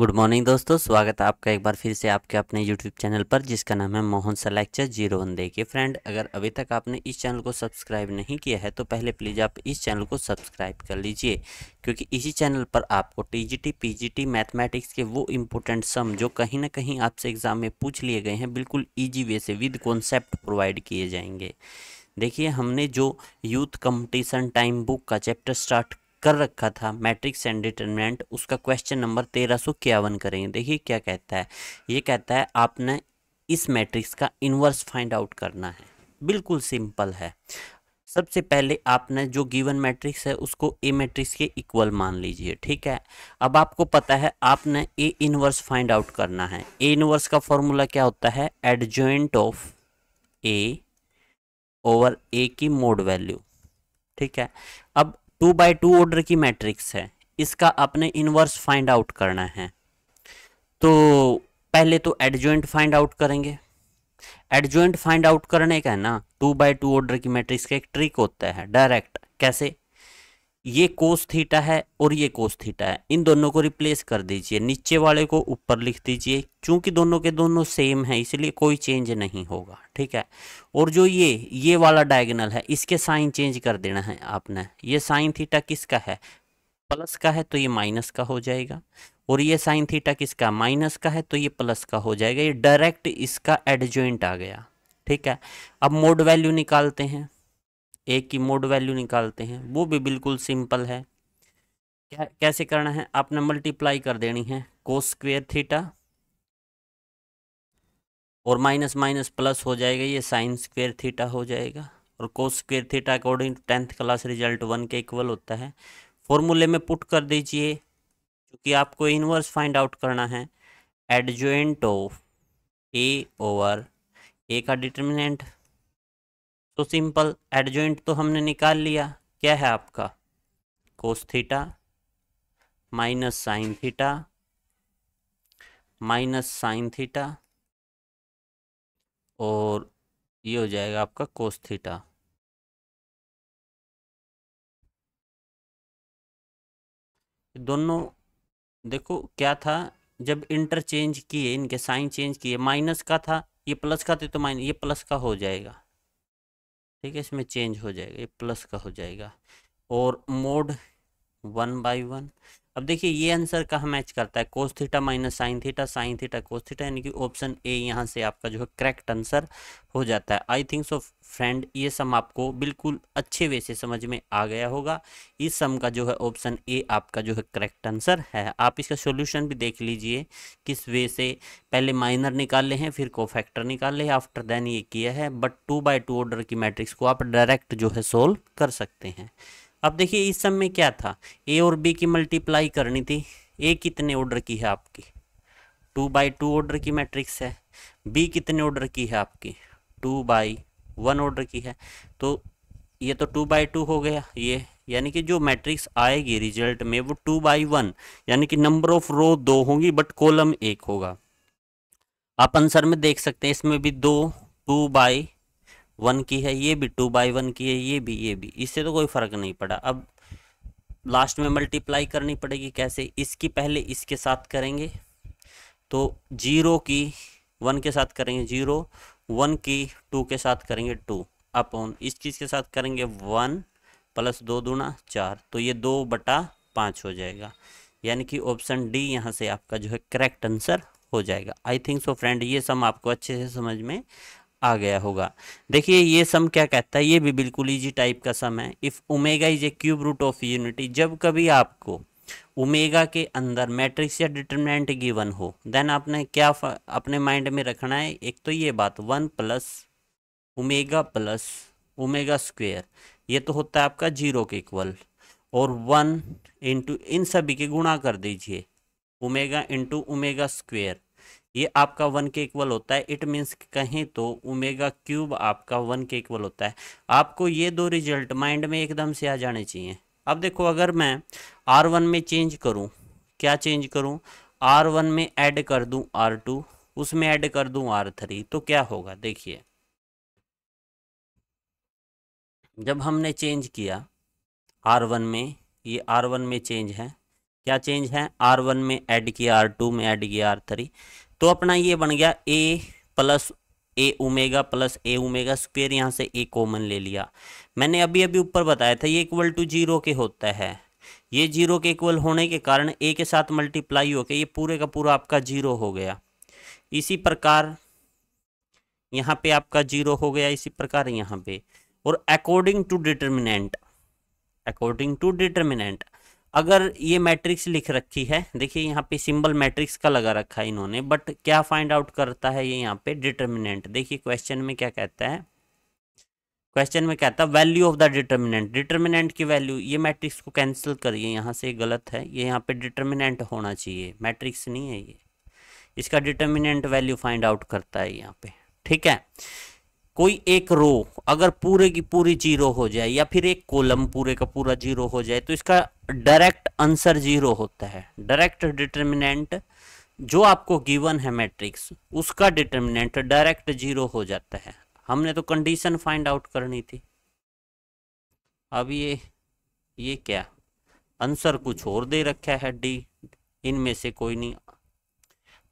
good morning दोस्तों स्वागत है आपका एक बार फिर से आपके अपने यूट्यूब चैनल पर जिसका नाम है मोहन सलेक्चर जीरो वन देखिए फ्रेंड अगर अभी तक आपने इस चैनल को सब्सक्राइब नहीं किया है तो पहले प्लीज़ आप इस चैनल को सब्सक्राइब कर लीजिए क्योंकि इसी चैनल पर आपको टीजीटी पीजीटी मैथमेटिक्स के वो इम्पोर्टेंट सम जो कहीं ना कहीं आपसे एग्ज़ाम में पूछ लिए गए हैं बिल्कुल ईजी वे से विद कॉन्सेप्ट प्रोवाइड किए जाएंगे देखिए हमने जो यूथ कंपटीशन टाइम बुक का चैप्टर स्टार्ट कर रखा था मैट्रिक्स एंड डिटर्मिनेंट उसका क्वेश्चन नंबर तेरह सौ इक्यावन करेंगे देखिए क्या कहता है ये कहता है आपने इस मैट्रिक्स का इनवर्स फाइंड आउट करना है बिल्कुल सिंपल है सबसे पहले आपने जो गिवन मैट्रिक्स है उसको ए मैट्रिक्स के इक्वल मान लीजिए ठीक है अब आपको पता है आपने ए इनवर्स फाइंड आउट करना है ए इनवर्स का फॉर्मूला क्या होता है adjoint of A over A की मोड वैल्यू ठीक है अब टू बाई टू ऑर्डर की मैट्रिक्स है इसका अपने इनवर्स फाइंड आउट करना है तो पहले तो एडजॉइंट फाइंड आउट करेंगे एडजॉइंट फाइंड आउट करने का है ना टू बाई टू ऑर्डर की मैट्रिक्स का एक ट्रिक होता है डायरेक्ट कैसे ये कोस थीटा है और ये कोस थीटा है इन दोनों को रिप्लेस कर दीजिए नीचे वाले को ऊपर लिख दीजिए क्योंकि दोनों के दोनों सेम है इसलिए कोई चेंज नहीं होगा ठीक है और जो ये ये वाला डायगनल है इसके साइन चेंज कर देना है आपने ये साइन थीटा किसका है प्लस का है तो ये माइनस का हो जाएगा और ये साइन थीटा किसका माइनस का है तो ये प्लस का हो जाएगा ये डायरेक्ट इसका एडजॉइंट आ गया ठीक है अब मोड वैल्यू निकालते हैं ए की मोड वैल्यू निकालते हैं वो भी बिल्कुल सिंपल है क्या कैसे करना है आपने मल्टीप्लाई कर देनी है कोस स्क्वेयर थीटा और माइनस माइनस प्लस हो जाएगा ये साइन स्क्वेयर थीटा हो जाएगा और cos square theta according to tenth class result one के इक्वल होता है फॉर्मूले में पुट कर दीजिए क्योंकि आपको इनवर्स फाइंड आउट करना है एडजोइंट ऑफ ए ओवर ए का डिटर्मिनेंट तो सिंपल एडजोइंट तो हमने निकाल लिया क्या है आपका cos theta minus sine theta minus sine theta और ये हो जाएगा आपका कोस थीटा दोनों देखो क्या था जब इंटरचेंज किए इनके साइन चेंज किए माइनस का था ये प्लस का थे तो माइनस ये प्लस का हो जाएगा ठीक है इसमें चेंज हो जाएगा ये प्लस का हो जाएगा और मोड वन बाई वन अब देखिए ये आंसर कहाँ मैच करता है cos theta minus sine theta sine theta cos theta यानी कि ऑप्शन ए यहाँ से आपका जो है करेक्ट आंसर हो जाता है आई थिंक सो फ्रेंड ये सम आपको बिल्कुल अच्छे वे से समझ में आ गया होगा इस सम का जो है ऑप्शन ए आपका जो है करेक्ट आंसर है आप इसका सॉल्यूशन भी देख लीजिए किस वे से पहले माइनर निकाल ले हैं फिर को फैक्टर निकाल ले आफ्टर देन ये किया है but two by two order की मैट्रिक्स को आप डायरेक्ट जो है सोल्व कर सकते हैं अब देखिए इस सब में क्या था ए और बी की मल्टीप्लाई करनी थी ए कितने ऑर्डर की है आपकी टू बाई टू ऑर्डर की मैट्रिक्स है बी कितने ऑर्डर की है आपकी टू बाई वन ऑर्डर की है तो ये तो टू बाई टू हो गया ये यानी कि जो मैट्रिक्स आएगी रिजल्ट में वो टू बाई वन यानी कि नंबर ऑफ रो दो होंगी बट कॉलम एक होगा आप आंसर में देख सकते हैं इसमें भी दो टू बाई वन की है ये भी टू बाई वन की है ये भी ये भी इससे तो कोई फ़र्क नहीं पड़ा अब लास्ट में मल्टीप्लाई करनी पड़ेगी कैसे इसकी पहले इसके साथ करेंगे तो जीरो की वन के साथ करेंगे जीरो वन की टू के साथ करेंगे टू अपॉन इस चीज़ के साथ करेंगे वन प्लस दो दूना चार तो ये दो बटा पाँच हो जाएगा यानी कि ऑप्शन डी यहाँ से आपका जो है करेक्ट आंसर हो जाएगा आई थिंक सो फ्रेंड ये सम आपको अच्छे से समझ में आ गया होगा देखिए ये सम क्या कहता है ये भी बिल्कुल इजी टाइप का सम है if omega is a cube root of unity जब कभी आपको ओमेगा के अंदर मैट्रिक्स या डिटर्मिनेंट गिवन हो देन आपने क्या अपने माइंड में रखना है एक तो ये बात one plus omega plus omega square ये तो होता है आपका जीरो के इक्वल और वन इंटू इन सभी के गुणा कर दीजिए ओमेगा इंटू ओमेगा स्क्वेयर ये आपका वन के इक्वल होता है इट मीन्स कहें तो ओमेगा क्यूब आपका वन के इक्वल होता है आपको ये दो रिजल्ट माइंड में एकदम से आ जाने चाहिए अब देखो अगर मैं आर वन में चेंज करूँ क्या चेंज करूँ आर वन में ऐड कर दूँ आर टू उसमें ऐड कर दूँ आर थ्री तो क्या होगा देखिए जब हमने चेंज किया आर वन में ये आर वन में चेंज है क्या चेंज है आर वन में ऐड किया आर टू में ऐड किया आर थ्री तो अपना ये बन गया A plus A omega plus A omega square यहाँ से ए कॉमन ले लिया मैंने अभी अभी ऊपर बताया था ये इक्वल टू जीरो के होता है ये जीरो के इक्वल होने के कारण ए के साथ मल्टीप्लाई होकर ये पूरे का पूरा आपका जीरो हो गया इसी प्रकार यहाँ पे आपका जीरो हो गया इसी प्रकार यहाँ पे और according to determinant according to determinant अगर ये मैट्रिक्स लिख रखी है देखिए यहाँ पे सिंबल मैट्रिक्स का लगा रखा है इन्होंने बट क्या फाइंड आउट करता है ये यहाँ पे डिटर्मिनेंट देखिए क्वेश्चन में क्या कहता है क्वेश्चन में कहता है value of the determinant determinant की वैल्यू ये मैट्रिक्स को कैंसिल करिए यहाँ से गलत है ये यहाँ पे डिटर्मिनेंट होना चाहिए मैट्रिक्स नहीं है ये इसका डिटर्मिनेंट वैल्यू फाइंड आउट करता है यहाँ पे ठीक है कोई एक रो अगर पूरे की पूरी जीरो हो जाए या फिर एक कोलम पूरे का पूरा जीरो हो जाए तो इसका डायरेक्ट आंसर जीरो होता है डायरेक्ट डिटर्मिनेंट जो आपको गिवन है मैट्रिक्स उसका डिटर्मिनेंट डायरेक्ट जीरो हो जाता है हमने तो कंडीशन फाइंड आउट करनी थी अब ये ये क्या आंसर कुछ और दे रखा है डी इनमें से कोई नहीं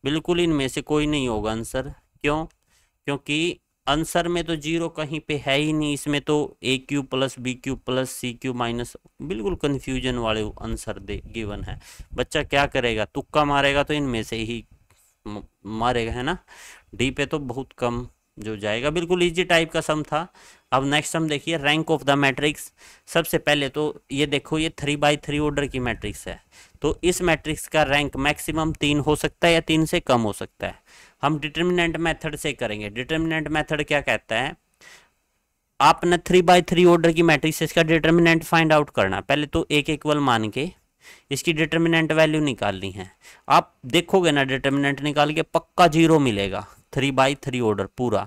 बिल्कुल इनमें से कोई नहीं होगा आंसर क्यों क्योंकि आंसर में तो जीरो कहीं पे है ही नहीं इसमें तो A Q plus B Q plus C Q minus बिल्कुल कन्फ्यूजन वाले आंसर दे गिवन है बच्चा क्या करेगा तुक्का मारेगा तो इनमें से ही मारेगा है ना डी पे तो बहुत कम जो जाएगा बिल्कुल इजी टाइप का सम था अब नेक्स्ट सम देखिए रैंक ऑफ द मैट्रिक्स सबसे पहले तो ये देखो ये थ्री बाई थ्री ऑर्डर की मैट्रिक्स है तो इस मैट्रिक्स का रैंक मैक्सिमम तीन हो सकता है या तीन से कम हो सकता है हम डिटर्मिनेंट मेथड से करेंगे डिटर्मिनेंट मेथड क्या कहता है आपने थ्री बाई थ्री ऑर्डर की मैट्रिक्स का डिटर्मिनेंट फाइंड आउट करना पहले तो एक इक्वल मान के इसकी डिटर्मिनेंट वैल्यू निकालनी है आप देखोगे ना डिटर्मिनेंट निकाल के पक्का जीरो मिलेगा थ्री बाई थ्री ऑर्डर पूरा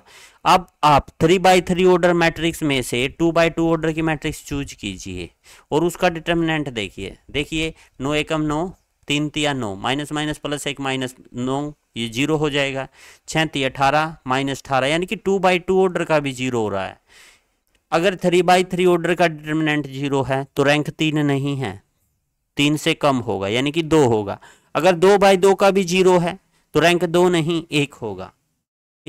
अब आप three by three order matrix में से टू बाई टू ऑर्डर की मैट्रिक्स चूज कीजिए और उसका डिटर्मिनेंट देखिए देखिए नो एकम नो तीन तिया नो माइनस माइनस प्लस एक माइनस नौ ये जीरो हो जाएगा छैंती अठारह माइनस अठारह यानी कि टू बाई टू ऑर्डर का भी जीरो हो रहा है अगर थ्री बाई थ्री ऑर्डर का डिटर्मिनेंट जीरो है तो रैंक तीन नहीं है तीन से कम होगा यानी कि दो होगा अगर दो बाई दो का भी जीरो है तो रैंक दो नहीं एक होगा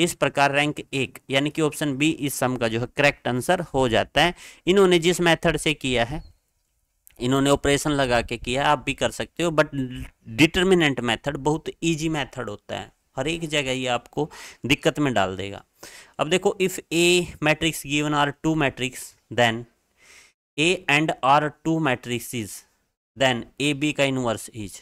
इस प्रकार रैंक एक यानी कि ऑप्शन बी इस सम का जो है करेक्ट आंसर हो जाता है इन्होंने जिस मेथड से किया है इन्होंने ऑपरेशन लगा के किया आप भी कर सकते हो बट डिटर्मिनेंट मेथड बहुत इजी मेथड होता है हर एक जगह ये आपको दिक्कत में डाल देगा अब देखो if A matrix given are two matrix then A and are two matrix then A B का इनवर्स इज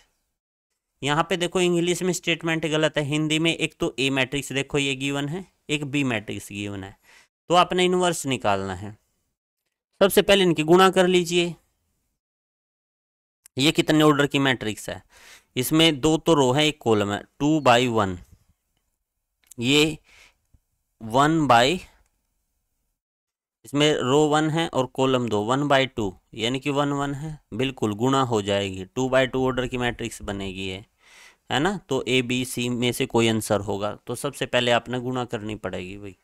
यहाँ पे देखो इंग्लिश में स्टेटमेंट गलत है हिंदी में एक तो ए मैट्रिक्स देखो ये गिवन है एक बी मैट्रिक्स गिवन है तो आपने इनवर्स निकालना है सबसे पहले इनकी गुणा कर लीजिए ये कितने ऑर्डर की मैट्रिक्स है इसमें दो तो रो है एक कॉलम है टू बाई वन ये वन बाई इसमें रो वन है और कॉलम दो वन बाई टू यानी कि वन वन है बिल्कुल गुणा हो जाएगी टू बाई टू ऑर्डर की मैट्रिक्स बनेगी ये है ना तो ए बी सी में से कोई आंसर होगा तो सबसे पहले आपने गुणा करनी पड़ेगी भाई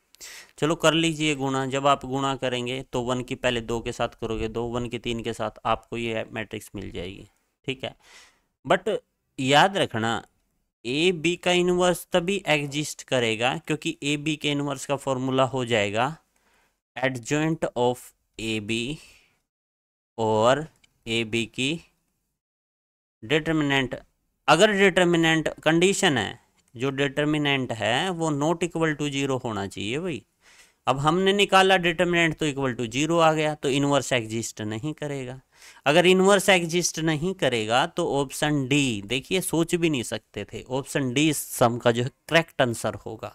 चलो कर लीजिए गुणा जब आप गुणा करेंगे तो वन की पहले दो के साथ करोगे दो वन की तीन के साथ आपको ये मैट्रिक्स मिल जाएगी ठीक है बट याद रखना ए बी का इन्वर्स तभी एग्जिस्ट करेगा क्योंकि ए बी के इन्वर्स का फॉर्मूला हो जाएगा एडजॉइंट ऑफ ए बी और ए बी की डिटर्मिनेंट अगर डिटर्मिनेंट कंडीशन है जो डिटर्मिनेंट है वो नोट इक्वल टू जीरो होना चाहिए भाई अब हमने निकाला डिटर्मिनेंट तो इक्वल टू जीरो आ गया तो इनवर्स एग्जिस्ट नहीं करेगा अगर इनवर्स एग्जिस्ट नहीं करेगा तो ऑप्शन डी देखिए सोच भी नहीं सकते थे ऑप्शन डी सम का जो है करेक्ट आंसर होगा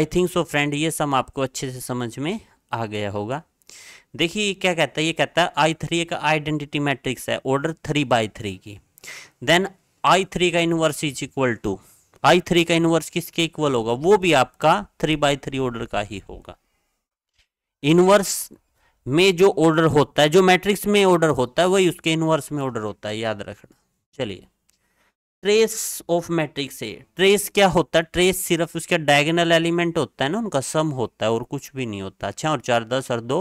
आई थिंक सो फ्रेंड ये सम आपको अच्छे से समझ में आ गया होगा देखिए क्या कहता है ये कहता है आई थ्री एक आइडेंटिटी मैट्रिक्स है ऑर्डर थ्री बाई थ्री की देन आई थ्री का inverse is equal to I three का इनवर्स किसके इक्वल होगा वो भी आपका थ्री बाई थ्री ऑर्डर का ही होगा इनवर्स में जो ऑर्डर होता है जो मैट्रिक्स में ऑर्डर होता है वही उसके इनवर्स में ऑर्डर होता है याद रखना चलिए trace of matrix A trace क्या होता है ट्रेस सिर्फ उसका डायगनल एलिमेंट होता है ना उनका सम होता है और कुछ भी नहीं होता अच्छा और चार दस और दो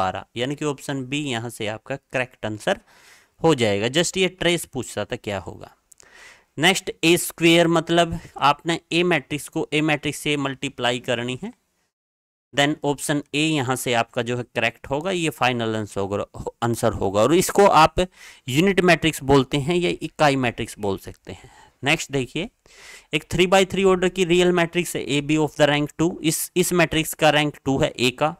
बारह यानी कि ऑप्शन बी यहाँ से आपका करेक्ट आंसर हो जाएगा जस्ट ये ट्रेस पूछता था क्या होगा नेक्स्ट ए स्क्वेयर मतलब आपने ए मैट्रिक्स को ए मैट्रिक्स से मल्टीप्लाई करनी है देन ऑप्शन ए यहाँ से आपका जो है करेक्ट होगा ये फाइनल आंसर होगा आंसर होगा और इसको आप यूनिट मैट्रिक्स बोलते हैं या इकाई मैट्रिक्स बोल सकते हैं नेक्स्ट देखिए एक थ्री बाई थ्री ऑर्डर की रियल मैट्रिक्स है A B of the rank two इस इस मैट्रिक्स का रैंक टू है ए का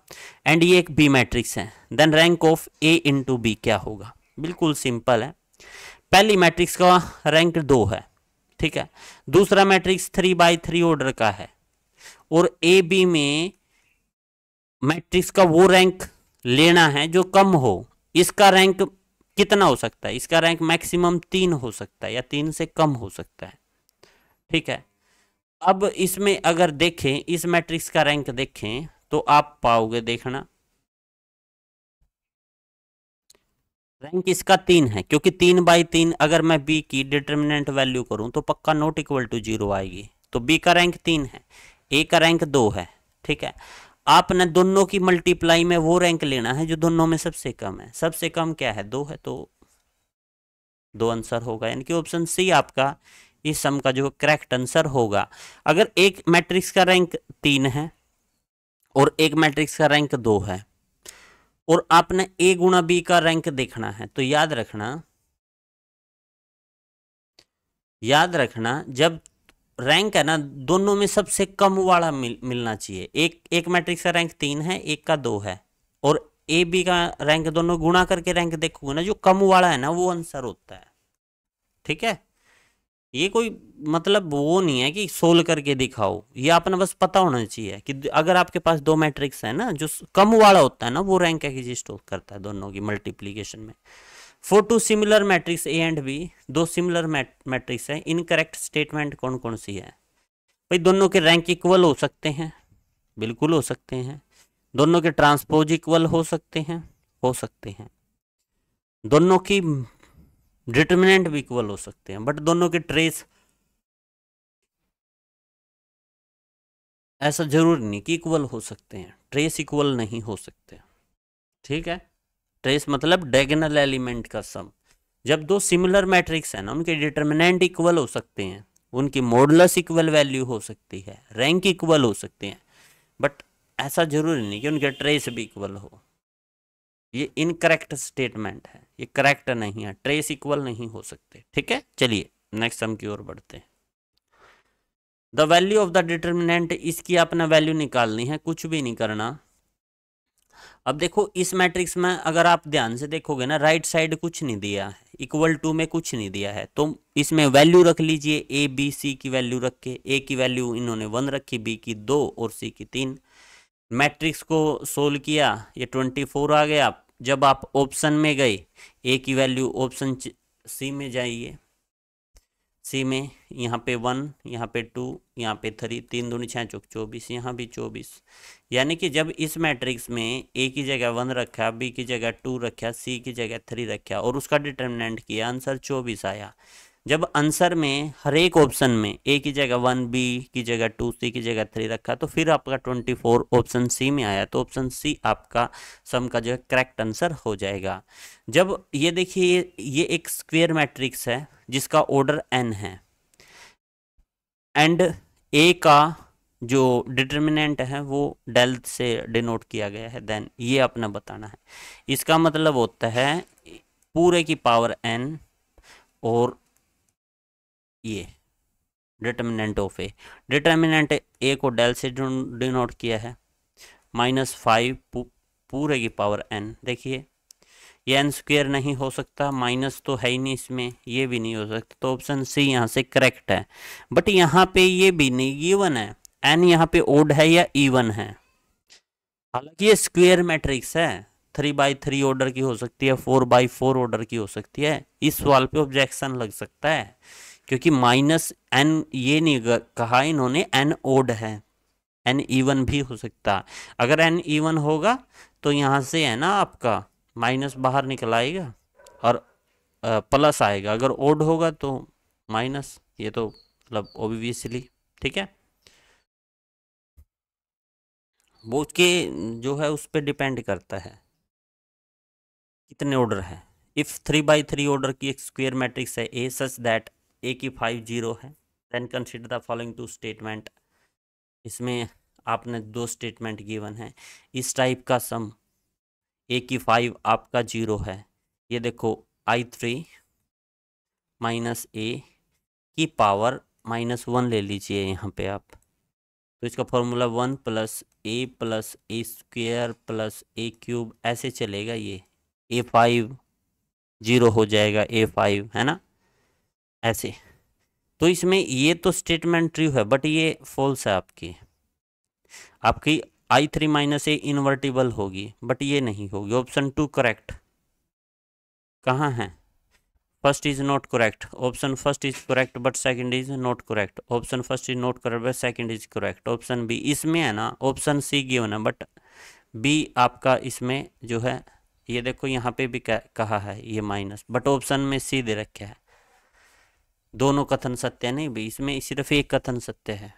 एंड ये एक बी मैट्रिक्स है then rank of A into B क्या होगा बिल्कुल सिंपल है पहली मैट्रिक्स का रैंक दो है ठीक है दूसरा matrix three by three order का है और ए बी में मैट्रिक्स का वो रैंक लेना है जो कम हो इसका रैंक कितना हो सकता है इसका रैंक मैक्सिमम तीन हो सकता है या तीन से कम हो सकता है ठीक है अब इसमें अगर देखें इस मैट्रिक्स का रैंक देखें तो आप पाओगे देखना रैंक इसका तीन है क्योंकि तीन बाई तीन अगर मैं बी की डिटर्मिनेंट वैल्यू करूं तो पक्का नोट इक्वल टू जीरो आएगी तो बी का रैंक तीन है ए का रैंक दो है ठीक है आपने दोनों की मल्टीप्लाई में वो रैंक लेना है जो दोनों में सबसे कम है सबसे कम क्या है दो है तो दो आंसर होगा यानी कि ऑप्शन सी आपका इस सम का जो करेक्ट आंसर होगा अगर एक मैट्रिक्स का रैंक तीन है और एक मैट्रिक्स का रैंक दो है और आपने ए गुणा बी का रैंक देखना है तो याद रखना याद रखना जब रैंक है ना दोनों में सबसे कम वाला मिल, मिलना चाहिए एक एक मैट्रिक्स का रैंक तीन है एक का दो है और ए बी का रैंक दोनों गुणा करके रैंक देखोगे ना जो कम वाला है ना वो आंसर होता है ठीक है ये कोई मतलब वो नहीं है कि सोल करके दिखाओ ये आपने बस पता होना चाहिए कि अगर आपके पास दो मैट्रिक्स है ना जो कम वाला होता है ना वो रैंक एग्जिस्ट करता है दोनों की मल्टीप्लीकेशन में for two similar matrix A and B दो सिमिलर मैट्रिक्स है इनकरेक्ट स्टेटमेंट कौन कौन सी है भाई दोनों के रैंक इक्वल हो सकते हैं बिल्कुल हो सकते हैं दोनों के ट्रांसपोज इक्वल हो सकते हैं हो सकते हैं दोनों की डिटर्मिनेंट भी इक्वल हो सकते हैं बट दोनों के ट्रेस ऐसा जरूर नहीं कि इक्वल हो सकते हैं ट्रेस इक्वल नहीं हो सकते ठीक है ट्रेस मतलब डेगनल एलिमेंट का सम जब दो सिमिलर मैट्रिक्स है ना उनके डिटर्मिनेंट इक्वल हो सकते हैं उनकी मॉडलस इक्वल वैल्यू हो सकती है रैंक इक्वल हो सकते हैं बट ऐसा जरूरी नहीं कि उनके ट्रेस भी इक्वल हो ये इनकरेक्ट स्टेटमेंट है ये करेक्ट नहीं है ट्रेस इक्वल नहीं हो सकते ठीक है चलिए नेक्स्ट हम की ओर बढ़ते हैं the value of the determinant इसकी आपने वैल्यू निकालनी है कुछ भी नहीं करना अब देखो इस मैट्रिक्स में अगर आप ध्यान से देखोगे ना राइट साइड कुछ नहीं दिया है इक्वल टू में कुछ नहीं दिया है तो इसमें वैल्यू रख लीजिए ए बी सी की वैल्यू रख के ए की वैल्यू इन्होंने वन रखी बी की दो और सी की तीन मैट्रिक्स को सोल्व किया ये ट्वेंटी फोर आ गया जब आप ऑप्शन में गए ए की वैल्यू ऑप्शन सी में जाइए सी में यहाँ पे वन यहाँ पे टू यहाँ पे थ्री तीन दूनी छः चौक चौबीस यहाँ भी चौबीस यानी कि जब इस मैट्रिक्स में ए की जगह वन रखा बी की जगह टू रखा सी की जगह थ्री रखा और उसका डिटर्मिनेंट किया आंसर चौबीस आया जब आंसर में हर एक ऑप्शन में ए की जगह वन बी की जगह टू सी की जगह थ्री रखा तो फिर आपका ट्वेंटी फोर ऑप्शन सी में आया तो ऑप्शन सी आपका सम का जो है करेक्ट आंसर हो जाएगा जब ये देखिए ये एक स्क्वेयर मैट्रिक्स है जिसका ऑर्डर एन है एंड ए का जो डिटर्मिनेंट है वो डेल से डिनोट किया गया है देन ये अपना बताना है इसका मतलब होता है पूरे की पावर एन और ये determinant of A determinant A को डेल से डिनोट किया है माइनस फाइव पूरे की पावर एन देखिए ये एन स्क्वेयर नहीं हो सकता माइनस तो है ही नहीं इसमें ये भी नहीं हो सकता तो ऑप्शन सी यहाँ से करेक्ट है बट यहाँ पे ये भी नहीं ईवन है एन यहाँ पे ओड है या इवन है हालांकि ये स्क्वेयर मैट्रिक्स है थ्री बाई थ्री ऑर्डर की हो सकती है फोर बाई फोर ऑर्डर की हो सकती है इस सवाल पे ऑब्जेक्शन लग सकता है क्योंकि माइनस एन ये नहीं कहा इन्होंने एन ओड है एन ईवन भी हो सकता अगर एन ईवन होगा तो यहाँ से है ना आपका माइनस बाहर निकल आएगा और प्लस आएगा अगर ओड होगा तो माइनस ये तो मतलब ओबीवियसली ठीक है वो उसके जो है उस पर डिपेंड करता है कितने ऑर्डर है if three by three order की एक स्क्वेयर मैट्रिक्स है ए सच दैट ए की फाइव जीरो है then consider the following two statement इसमें आपने दो स्टेटमेंट गिवन है इस टाइप का सम ए की फाइव आपका जीरो है ये देखो आई थ्री माइनस ए की पावर माइनस वन ले लीजिए यहाँ पे आप तो इसका formula one plus A plus A square plus A cube ऐसे चलेगा ये ए फाइव जीरो हो जाएगा ए फाइव है ना ऐसे तो इसमें ये तो स्टेटमेंट ट्रू है बट ये फॉल्स है आपकी आपकी I three minus A invertible होगी बट ये नहीं होगी ऑप्शन टू करेक्ट कहाँ है first is not correct option first is correct but second is not correct option first is not correct but second is correct option B इसमें है ना option C given है but B आपका इसमें जो है ये देखो यहाँ पे भी कहा है ये माइनस बट ऑप्शन में सी दे रखे है दोनों कथन सत्य नहीं भाई इसमें सिर्फ एक कथन सत्य है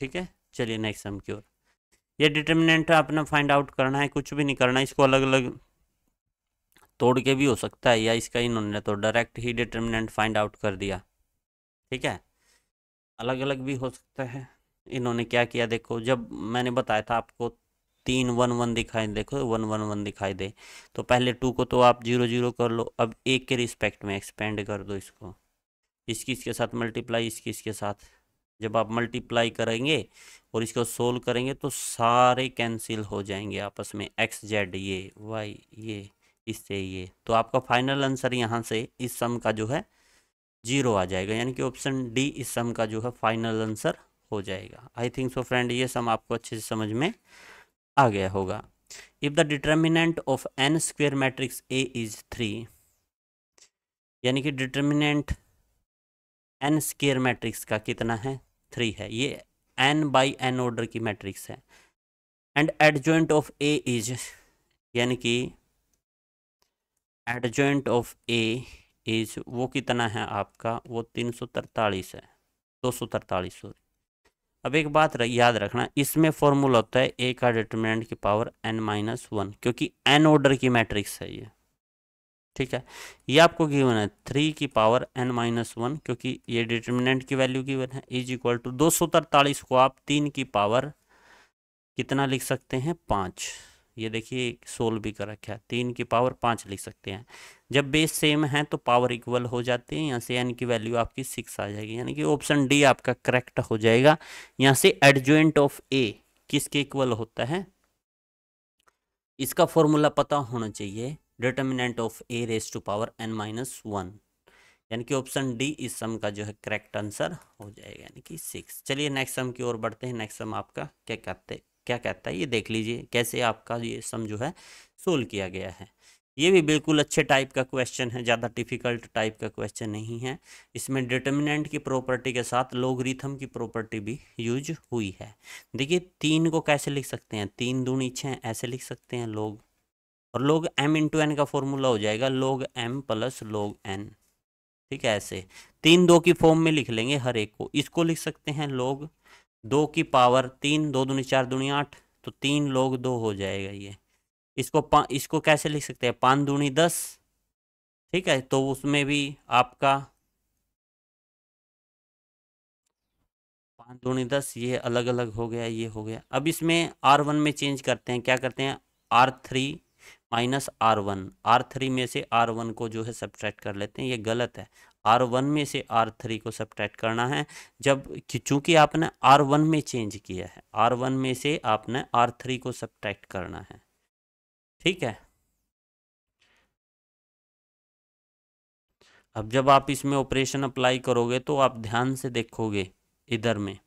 ठीक है चलिए नेक्स्ट सम की ओर यह डिटर्मिनेंट आपने फाइंड आउट करना है कुछ भी नहीं करना इसको अलग अलग तोड़ के भी हो सकता है या इसका इन्होंने तो डायरेक्ट ही डिटर्मिनेंट फाइंड आउट कर दिया ठीक है अलग अलग भी हो सकता है इन्होंने क्या किया देखो जब मैंने बताया था आपको तीन वन वन दिखाई देखो वन वन वन दिखाई दे तो पहले टू को तो आप जीरो जीरो कर लो अब एक के रिस्पेक्ट में एक्सपेंड कर दो इसको इसकी इसके साथ मल्टीप्लाई इसकी इसके साथ जब आप मल्टीप्लाई करेंगे और इसको सोल्व करेंगे तो सारे कैंसिल हो जाएंगे आपस में एक्स जेड ये वाई ये इससे ये तो आपका फाइनल आंसर यहाँ से इस सम का जो है जीरो आ जाएगा यानी कि ऑप्शन डी इस सम का जो है फाइनल आंसर हो जाएगा आई थिंक सो फ्रेंड ये सम आपको अच्छे से समझ में आ गया होगा if the determinant of an square matrix A is three यानी कि डिटर्मिनेंट एन स्केयर मैट्रिक्स का कितना है थ्री है ये एन बाई एन ऑर्डर की मैट्रिक्स है and adjoint of A is यानी कि एडजॉइंट ऑफ ए इज वो कितना है आपका वो तीन सौ तरतालीस है दो सौ तरतालीस सॉरी अब एक बात रह, याद रखना इसमें फॉर्मूला होता है ए का डिटर्मिनेंट की पावर एन माइनस वन क्योंकि एन ऑर्डर की मैट्रिक्स है ये ठीक है ये आपको गिवन है थ्री की पावर एन माइनस वन क्योंकि ये डिटर्मिनेंट की वैल्यू गिवन है इज इक्वल टू दो सौ तरतालीस को आप तीन की पावर कितना लिख सकते हैं पाँच ये देखिए सोल्व भी कर रखा है तीन की पावर पाँच लिख सकते हैं जब बेस सेम है तो पावर इक्वल हो जाती है यहाँ से एन की वैल्यू आपकी सिक्स आ जाएगी यानी कि ऑप्शन डी आपका करेक्ट हो जाएगा यहाँ से एडजोइंट ऑफ ए किसके इक्वल होता है इसका फॉर्मूला पता होना चाहिए determinant of A raise to power N minus one यानी कि ऑप्शन डी इस सम का जो है करेक्ट आंसर हो जाएगा यानी कि सिक्स चलिए नेक्स्ट सम की ओर बढ़ते हैं नेक्स्ट सम आपका क्या कहते क्या कहता है ये देख लीजिए कैसे आपका ये सम जो है सोल्व किया गया है ये भी बिल्कुल अच्छे टाइप का क्वेश्चन है ज़्यादा डिफिकल्ट टाइप का क्वेश्चन नहीं है इसमें डिटर्मिनेंट की प्रॉपर्टी के साथ लोगरिथम की प्रॉपर्टी भी यूज हुई है देखिए तीन को कैसे लिख सकते हैं तीन दूनी छः ऐसे लिख सकते हैं लोग और लोग एम इंटू एन का फॉर्मूला हो जाएगा लोग एम प्लस लोग एन ठीक है ऐसे तीन दो की फॉर्म में लिख लेंगे हर एक को इसको लिख सकते हैं लोग दो की पावर तीन दो दुनी चार दुनी आठ तो तीन लोग दो हो जाएगा ये इसको पा इसको कैसे लिख सकते हैं पान दूनी दस ठीक है तो उसमें भी आपका पाँच दूनी दस ये अलग अलग हो गया ये हो गया अब इसमें आर वन में चेंज करते हैं क्या करते हैं R three minus R one R three में से आर वन को जो है सब्ट्रैक्ट कर लेते हैं ये गलत है आर वन में से आर थ्री को सब्ट्रैक्ट करना है जब चूंकि आपने आर वन में चेंज किया है आर वन में से आपने आर थ्री को सब्ट्रैक्ट करना है ठीक है अब जब आप इसमें ऑपरेशन अप्लाई करोगे तो आप ध्यान से देखोगे इधर में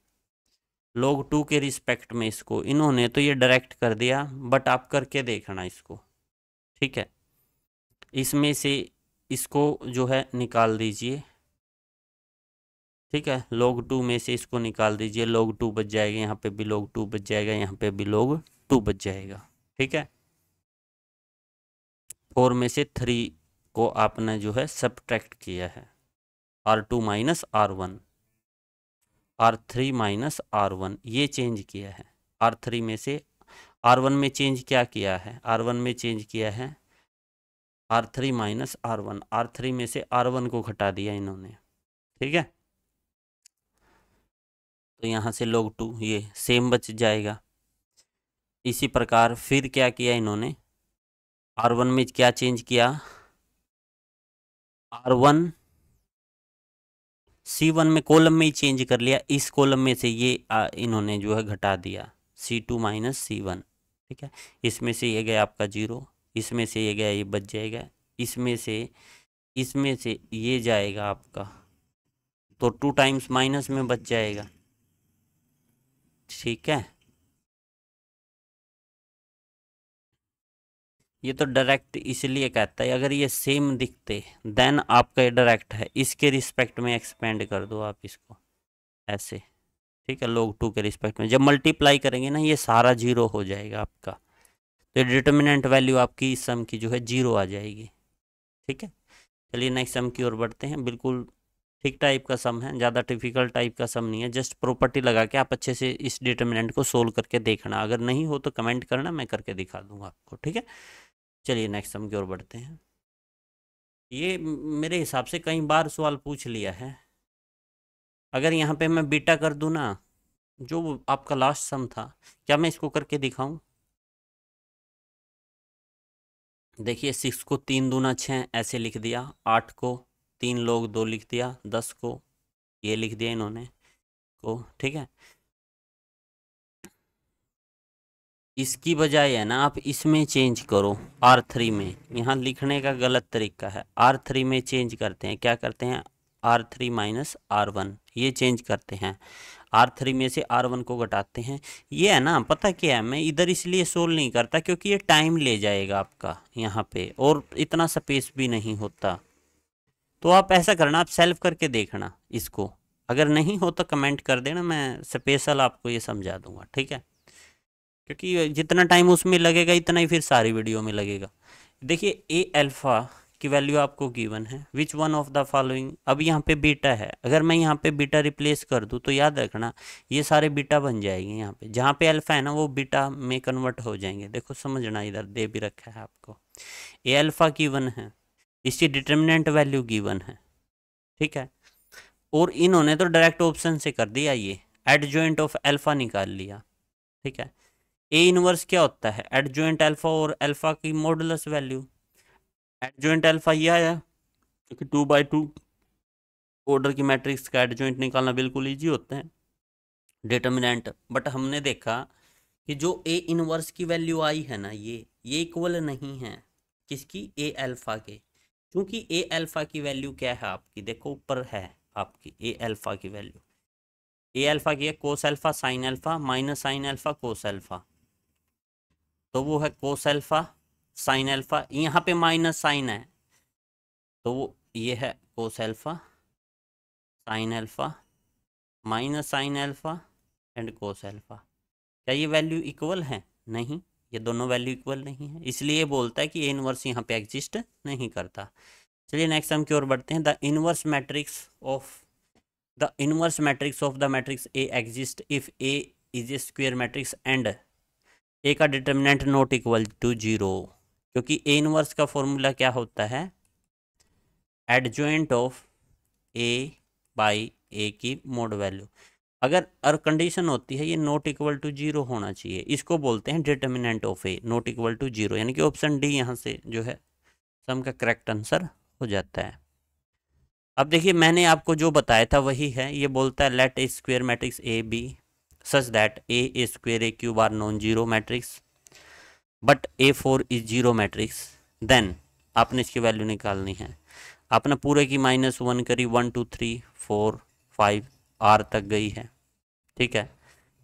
लोग टू के रिस्पेक्ट में इसको इन्होंने तो ये डायरेक्ट कर दिया बट आप करके देखना इसको ठीक है इसमें से इसको जो है निकाल दीजिए ठीक है लॉग टू में से इसको निकाल दीजिए लॉग टू बच जाएगा यहाँ पे भी लॉग टू बच जाएगा यहाँ पे भी लॉग टू बच जाएगा ठीक है फोर में से थ्री को आपने जो है सब्ट्रैक्ट किया है R two minus R one R three minus R one ये चेंज किया है आर थ्री में से आर वन में चेंज क्या किया है आर वन में चेंज किया है R three minus R one R three में से आर वन को घटा दिया इन्होंने ठीक है तो यहाँ से लोग टू ये सेम बच जाएगा इसी प्रकार फिर क्या किया इन्होंने आर वन में क्या चेंज किया आर वन सी वन में कॉलम में ही चेंज कर लिया इस कॉलम में से ये आ, इन्होंने जो है घटा दिया C two minus C one ठीक है इसमें से ये गया आपका जीरो इसमें से ये गया ये बच जाएगा इसमें से इसमें से ये जाएगा आपका तो टू टाइम्स माइनस में बच जाएगा ठीक है ये तो डायरेक्ट इसलिए कहता है अगर ये सेम दिखते देन आपका ये डायरेक्ट है इसके रिस्पेक्ट में एक्सपेंड कर दो आप इसको ऐसे ठीक है लोग टू के रिस्पेक्ट में जब मल्टीप्लाई करेंगे ना ये सारा जीरो हो जाएगा आपका तो डिटर्मिनेंट वैल्यू आपकी इस सम की जो है जीरो आ जाएगी ठीक है चलिए नेक्स्ट सम की ओर बढ़ते हैं बिल्कुल ठीक टाइप का सम है ज़्यादा डिफिकल्ट टाइप का सम नहीं है जस्ट प्रॉपर्टी लगा के आप अच्छे से इस डिटर्मिनेंट को सोल्व करके देखना अगर नहीं हो तो कमेंट करना मैं करके दिखा दूंगा आपको ठीक है चलिए नेक्स्ट सम की ओर बढ़ते हैं ये मेरे हिसाब से कई बार सवाल पूछ लिया है अगर यहाँ पे मैं बीटा कर दूँ ना जो आपका लास्ट सम था क्या मैं इसको करके दिखाऊँ देखिए सिक्स को तीन दूना छः ऐसे लिख दिया आठ को तीन लोग दो लिख दिया दस को ये लिख दिया इन्होंने को ठीक है इसकी बजाय है ना आप इसमें चेंज करो आर थ्री में यहाँ लिखने का गलत तरीका है आर थ्री में चेंज करते हैं क्या करते हैं R three minus R one ये चेंज करते हैं आर थ्री में से आर वन को घटाते हैं ये है ना पता क्या है मैं इधर इसलिए सोल्व नहीं करता क्योंकि ये टाइम ले जाएगा आपका यहाँ पे और इतना स्पेस भी नहीं होता तो आप ऐसा करना आप सेल्व करके देखना इसको अगर नहीं हो तो कमेंट कर देना मैं स्पेशल आपको ये समझा दूंगा ठीक है क्योंकि जितना टाइम उसमें लगेगा इतना ही फिर सारी वीडियो में लगेगा देखिए ए अल्फ़ा की वैल्यू आपको गिवन है which one of the following अब यहाँ पे बीटा है अगर मैं यहाँ पे बीटा रिप्लेस कर दूँ तो याद रखना ये सारे बीटा बन जाएंगे यहाँ पे जहाँ पे अल्फा है ना वो बीटा में कन्वर्ट हो जाएंगे देखो समझना इधर दे भी रखा है आपको ए अल्फा गिवन है इसकी डिटर्मिनेंट वैल्यू गिवन है ठीक है और इन्होंने तो डायरेक्ट ऑप्शन से कर दिया ये एड जॉइंट ऑफ अल्फा निकाल लिया ठीक है ए इनवर्स क्या होता है एड जॉइंट अल्फा और अल्फा की मॉडुलस वैल्यू एडजोइंट अल्फा ही आया क्योंकि टू बाई टू ऑर्डर की मैट्रिक्स का एडजोइंट निकालना बिल्कुल ईजी होते हैं डिटर्मिनेंट बट हमने देखा कि जो ए इनवर्स की वैल्यू आई है ना ये ये इक्वल नहीं है किसकी ए अल्फ़ा के क्योंकि ए अल्फ़ा की वैल्यू क्या है आपकी देखो ऊपर है आपकी ए अल्फ़ा की वैल्यू ए अल्फ़ा की है cos alpha sine alpha minus sine alpha cos alpha तो वो है कोस अल्फ़ा साइन अल्फा यहाँ पे माइनस साइन है तो वो ये है cos alpha sine alpha minus sine alpha and cos alpha क्या ये वैल्यू इक्वल है नहीं ये दोनों वैल्यू इक्वल नहीं है इसलिए बोलता है कि इनवर्स यहाँ पे एग्जिस्ट नहीं करता चलिए नेक्स्ट हम की ओर बढ़ते हैं the inverse matrix of the inverse matrix of the matrix A exist if A is a square matrix and A का determinant not equal to zero क्योंकि ए इनवर्स का फॉर्मूला क्या होता है adjoint of A by A की mod value अगर अर condition होती है ये नॉट इक्वल टू जीरो होना चाहिए इसको बोलते हैं determinant of A not equal to zero यानी कि ऑप्शन डी यहाँ से जो है सम का करेक्ट आंसर हो जाता है अब देखिए मैंने आपको जो बताया था वही है ये बोलता है let a square matrix A B such that A A square A cube are non zero matrix but A four is zero matrix then आपने इसकी वैल्यू निकालनी है आपने पूरे की माइनस वन करी one two three four five R तक गई है ठीक है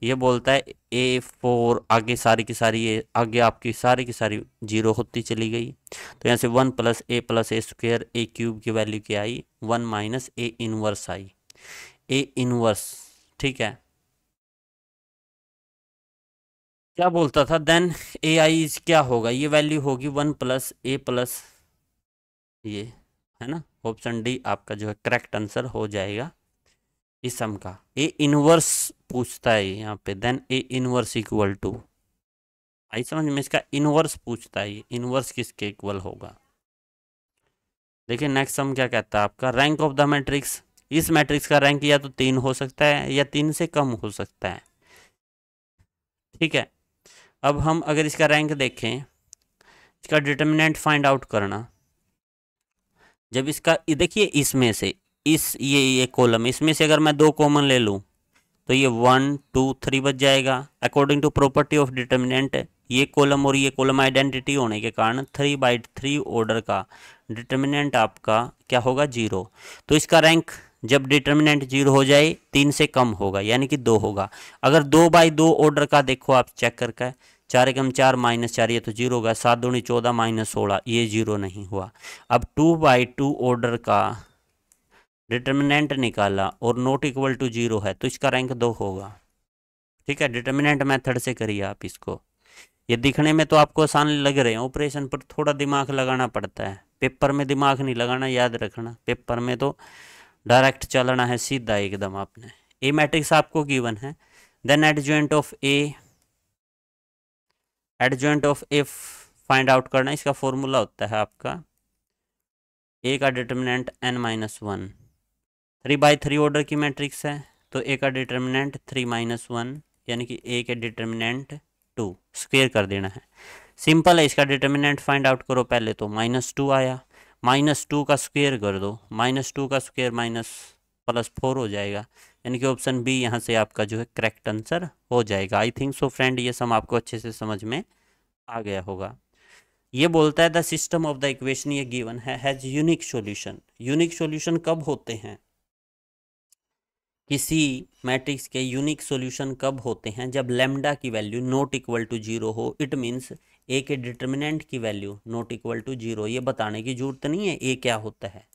ये बोलता है ए फोर आगे सारी की सारी ये आगे आपकी सारी की सारी जीरो होती चली गई तो यहाँ से one plus A plus A square A cube की वैल्यू क्या आई one minus A inverse I A inverse ठीक है क्या बोलता था देन ए आई इज क्या होगा ये वैल्यू होगी वन प्लस ए प्लस ये है ना ऑप्शन डी आपका जो है करेक्ट आंसर हो जाएगा इस सम का ए इनवर्स पूछता है यहाँ पे then A inverse equal to I समझ में इसका इनवर्स पूछता है इनवर्स किसके इक्वल होगा देखिए नेक्स्ट सम क्या कहता है आपका रैंक ऑफ द मैट्रिक्स इस मैट्रिक्स का रैंक या तो तीन हो सकता है या तीन से कम हो सकता है ठीक है अब हम अगर इसका रैंक देखें इसका डिटर्मिनेंट फाइंड आउट करना जब इसका देखिए इसमें से इस ये ये कॉलम इसमें से अगर मैं दो कॉमन ले लूँ तो ये वन टू थ्री बच जाएगा according to property of determinant ये कॉलम और ये कॉलम आइडेंटिटी होने के कारण थ्री बाई थ्री ऑर्डर का डिटर्मिनेंट आपका क्या होगा जीरो तो इसका रैंक जब डिटर्मिनेंट जीरो हो जाए तीन से कम होगा यानी कि दो होगा अगर दो बाई दो ऑर्डर का देखो आप चेक करके चार एकम चार माइनस चार ये तो जीरो होगा सात दूनी चौदह माइनस सोलह ये जीरो नहीं हुआ अब टू बाई टू ऑर्डर का डिटर्मिनेंट निकाला और नोट इक्वल टू जीरो है तो इसका रैंक दो होगा ठीक है डिटर्मिनेंट मेथड से करिए आप इसको ये दिखने में तो आपको आसान लग रहे हैं ऑपरेशन पर थोड़ा दिमाग लगाना पड़ता है पेपर में दिमाग नहीं लगाना याद रखना पेपर में तो डायरेक्ट चलना है सीधा एकदम आपने ए मैट्रिक्स आपको गिवन है then det of A adjoint of F find out करना है इसका फॉर्मूला होता है आपका ए का determinant N minus one three by three order की मैट्रिक्स है तो ए का डिटर्मिनेंट थ्री माइनस वन यानी कि ए के डिटर्मिनेंट टू स्क्वेयर कर देना है सिंपल है इसका डिटर्मिनेंट फाइंड आउट करो पहले तो माइनस टू आया माइनस टू का स्क्वेयर कर दो माइनस टू का स्क्वेयर माइनस प्लस फोर हो जाएगा यानी कि ऑप्शन बी यहाँ से आपका जो है करेक्ट आंसर हो जाएगा आई थिंक सो फ्रेंड ये सब आपको अच्छे से समझ में आ गया होगा ये बोलता है the system of the equation ये गिवन है has unique solution unique solution कब होते हैं किसी मैट्रिक्स के यूनिक सॉल्यूशन कब होते हैं जब लेमडा की value not equal to zero हो इट मींस ए के डिटर्मिनेंट की value not equal to zero ये बताने की जरूरत नहीं है ए क्या होता है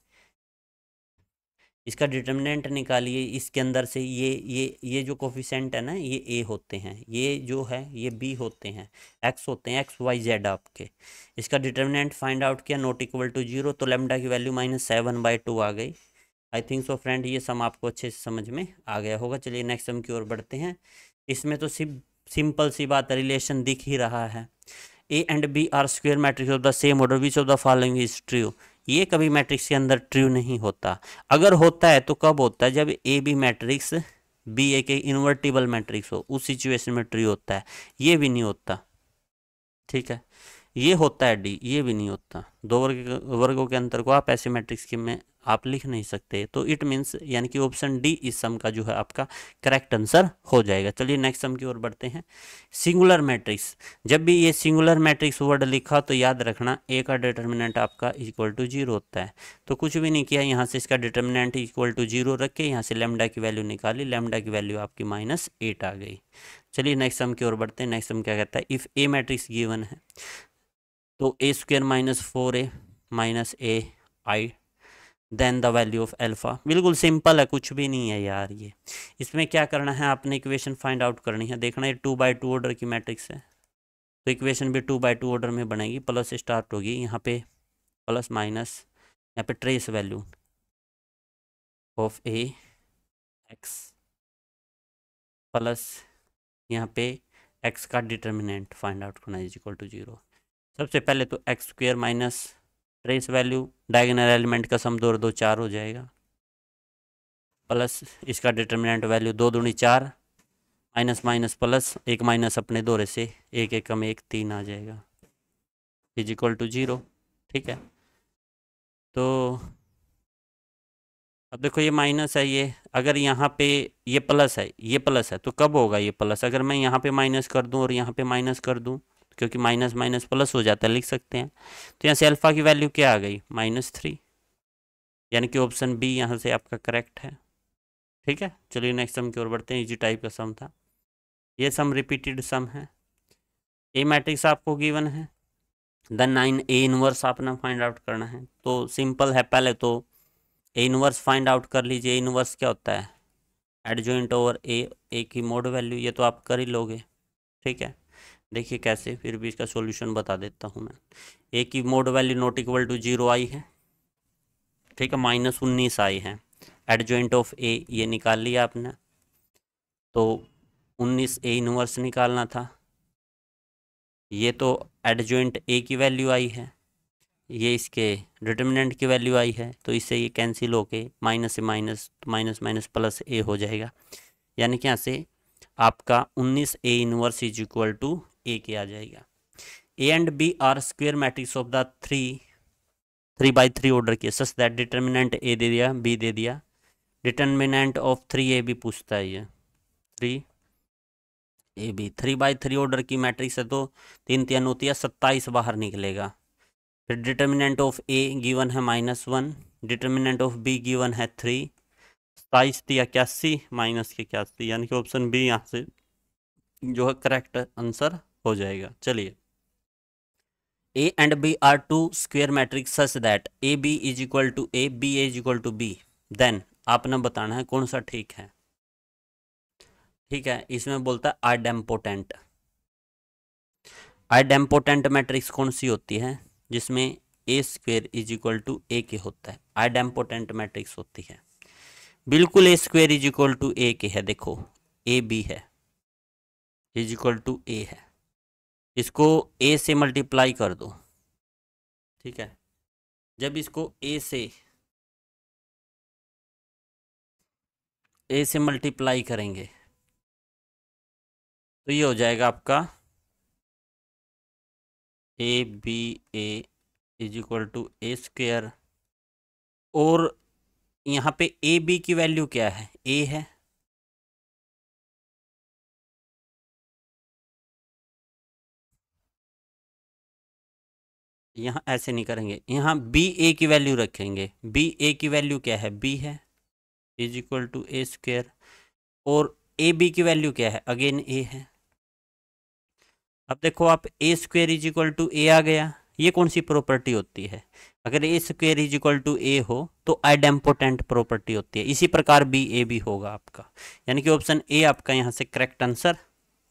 इसका डिटर्मिनेंट निकालिए इसके अंदर से ये ये ये जो कोफिशेंट है ना ये ए होते हैं ये जो है ये बी होते हैं एक्स होते हैं एक्स वाई जेड आपके इसका डिटर्मिनेंट फाइंड आउट किया नोट इक्वल टू जीरो तो लेमडा की value minus seven by two आ गई आई थिंक सो फ्रेंड ये सम आपको अच्छे से समझ में आ गया होगा चलिए नेक्स्ट सम की ओर बढ़ते हैं इसमें तो सिर्फ सिंपल सी बात रिलेशन दिख ही रहा है A and B are square matrix of the same order which of the following is true ये कभी मैट्रिक्स के अंदर ट्रू नहीं होता अगर होता है तो कब होता है जब A B matrix B A के इन्वर्टिबल मैट्रिक्स हो उस सिचुएशन में ट्रू होता है ये भी नहीं होता ठीक है ये होता है डी ये भी नहीं होता दो वर्ग वर्गों के अंतर को आप ऐसे मैट्रिक्स के में आप लिख नहीं सकते तो इट मीन्स यानी कि ऑप्शन डी इस सम का जो है आपका करेक्ट आंसर हो जाएगा चलिए नेक्स्ट सम की ओर बढ़ते हैं सिंगुलर मैट्रिक्स जब भी ये सिंगुलर मैट्रिक्स वर्ड लिखा तो याद रखना ए का डिटर्मिनेंट आपका इक्वल टू जीरो होता है तो कुछ भी नहीं किया यहाँ से इसका डिटर्मिनेंट इक्वल टू जीरो रख के यहाँ से लेमडा की वैल्यू निकाली लेमडा की वैल्यू आपकी माइनस एट आ गई चलिए नेक्स्ट सम की ओर बढ़ते हैं नेक्स्ट सम क्या कहता है इफ़ ए मैट्रिक्स गिवन है तो A square minus four A minus A I then the value of alpha बिल्कुल सिंपल है कुछ भी नहीं है यार ये इसमें क्या करना है आपने इक्वेशन फाइंड आउट करनी है देखना ये टू बाई टू ऑर्डर की मैट्रिक्स है तो इक्वेशन भी टू बाई टू ऑर्डर में बनेगी प्लस स्टार्ट होगी यहाँ पे प्लस माइनस यहाँ पे trace value of A X plus यहाँ पे एक्स का डिटर्मिनेंट फाइंड आउट करना इज इक्वल टू जीरो सबसे पहले तो X square minus trace value diagonal element का सम दो और दो चार हो जाएगा प्लस इसका डिटर्मिनेंट वैल्यू दो दूनी चार माइनस माइनस प्लस एक माइनस अपने दौरे से एक एक कम एक तीन आ जाएगा इज इक्वल टू जीरो ठीक है तो अब देखो ये माइनस है ये अगर यहाँ पे ये प्लस है ये प्लस है तो कब होगा ये प्लस अगर मैं यहाँ पे माइनस कर दूँ और यहाँ पे माइनस कर दूँ क्योंकि माइनस माइनस प्लस हो जाता है लिख सकते हैं तो यहाँ से अल्फ़ा की वैल्यू क्या आ गई माइनस थ्री यानी कि ऑप्शन बी यहाँ से आपका करेक्ट है ठीक है चलिए नेक्स्ट सम की ओर बढ़ते हैं इजी टाइप का सम था ये सम रिपीटेड सम है ए मैट्रिक्स आपको गिवन है देन नाइन ए इनवर्स आपने फाइंड आउट करना है तो सिंपल है पहले तो ए इनवर्स फाइंड आउट कर लीजिए इनवर्स क्या होता है एडजॉइंट ओवर ए ए की मोड वैल्यू ये तो आप कर ही लोगे ठीक है देखिए कैसे फिर भी इसका सॉल्यूशन बता देता हूँ मैं ए की mod value not equal to zero आई है ठीक है माइनस उन्नीस आई है एट ऑफ ए ये निकाल लिया आपने तो उन्नीस ए इनवर्स निकालना था ये तो एट ए की वैल्यू आई है ये इसके डिटर्मिनेंट की वैल्यू आई है तो इससे ये कैंसिल होके माइनस से minus minus minus plus A हो जाएगा यानी कि यहाँ से आपका उन्नीस A inverse is equal to A के आ जाएगा A and B are square matrix of the three three by three order के सच दैट डिटर्मिनेंट ए दे दिया बी दे दिया डिटर्मिनेंट ऑफ थ्री ए भी पूछता है ये three A B three by three order की मैट्रिक्स है तो तीन तीन होती है सत्ताईस बाहर निकलेगा फिर डिटर्मिनेंट ऑफ ए गिवन है minus one determinant of B given है थ्री सत्ताईस थी इक्यासी माइनस के इक्यासी यानी कि ऑप्शन बी यहाँ से जो है करेक्ट आंसर हो जाएगा चलिए A and B are two square matrix such that A B is equal to A B is equal to B then आपने बताना है कौन सा ठीक है ठीक है इसमें बोलता है आइडेम्पोटेंट आइडेम्पोटेंट मैट्रिक्स कौन सी होती है जिसमें A square is equal to A के होता है आइडेम्पोटेंट मैट्रिक्स होती है बिल्कुल A square is equal to A के है देखो ए बी है इज इक्वल टू ए है इसको ए से मल्टीप्लाई कर दो ठीक है जब इसको ए से ए से मल्टीप्लाई करेंगे तो ये हो जाएगा आपका A B A is equal to A square और यहाँ पे ए बी की वैल्यू क्या है ए है यहाँ ऐसे नहीं करेंगे यहाँ बी ए की वैल्यू रखेंगे बी ए की वैल्यू क्या है बी है is equal to A square और ए बी की वैल्यू क्या है अगेन ए है अब देखो आप A square is equal to A आ गया ये कौन सी प्रॉपर्टी होती है अगर A square is equal to A हो तो आइडेम्पोटेंट प्रॉपर्टी होती है इसी प्रकार बी ए भी होगा आपका यानी कि ऑप्शन ए आपका यहाँ से करेक्ट आंसर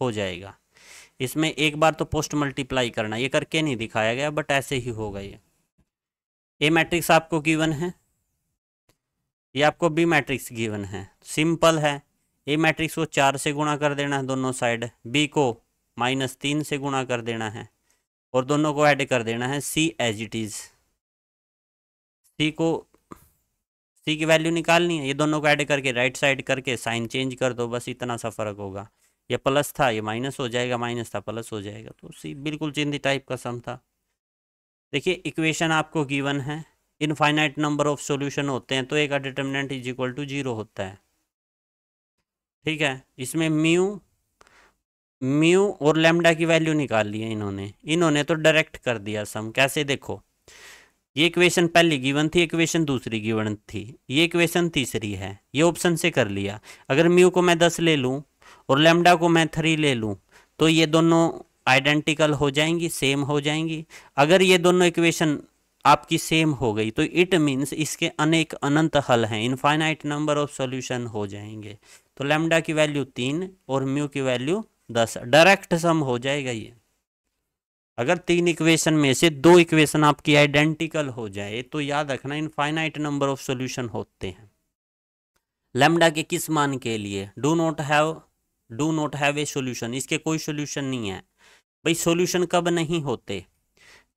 हो जाएगा इसमें एक बार तो पोस्ट मल्टीप्लाई करना ये करके नहीं दिखाया गया बट ऐसे ही होगा ये ए मैट्रिक्स आपको गिवन है ये आपको बी मैट्रिक्स गिवन है सिंपल है ए मैट्रिक्स को चार से गुणा कर देना है दोनों साइड बी को माइनस तीन से गुणा कर देना है और दोनों को ऐड कर देना है C as it is C को सी की वैल्यू निकालनी है ये दोनों को ऐड करके राइट साइड करके साइन चेंज कर दो बस इतना सा फ़र्क होगा ये प्लस था ये माइनस हो जाएगा माइनस था प्लस हो जाएगा तो सी बिल्कुल चिंदी टाइप का सम था देखिए इक्वेशन आपको गिवन है इनफाइनाइट नंबर ऑफ सॉल्यूशन होते हैं तो एक determinant is equal to zero होता है ठीक है इसमें म्यू म्यू और लेमडा की वैल्यू निकाल ली है इन्होंने इन्होंने तो डायरेक्ट कर दिया सम कैसे देखो ये इक्वेशन पहली गिवन थी इक्वेशन दूसरी गिवन थी ये इक्वेशन तीसरी है ये ऑप्शन से कर लिया अगर म्यू को मैं दस ले लूँ और लेमडा को मैं थ्री ले लूँ तो ये दोनों आइडेंटिकल हो जाएंगी सेम हो जाएंगी अगर ये दोनों इक्वेशन आपकी सेम हो गई तो इट मीन्स इसके अनेक अनंत हल हैं इनफाइनाइट नंबर ऑफ सॉल्यूशन हो जाएंगे तो लेमडा की वैल्यू तीन और म्यू की वैल्यू दस डायरेक्ट सम हो जाएगा ये अगर तीन इक्वेशन में से दो इक्वेशन आपकी आइडेंटिकल हो जाए तो याद रखना इनफाइनाइट नंबर ऑफ सॉल्यूशन होते हैं लेमडा के किस मान के लिए do not have do not have a solution इसके कोई सोल्यूशन नहीं है भाई सोल्यूशन कब नहीं होते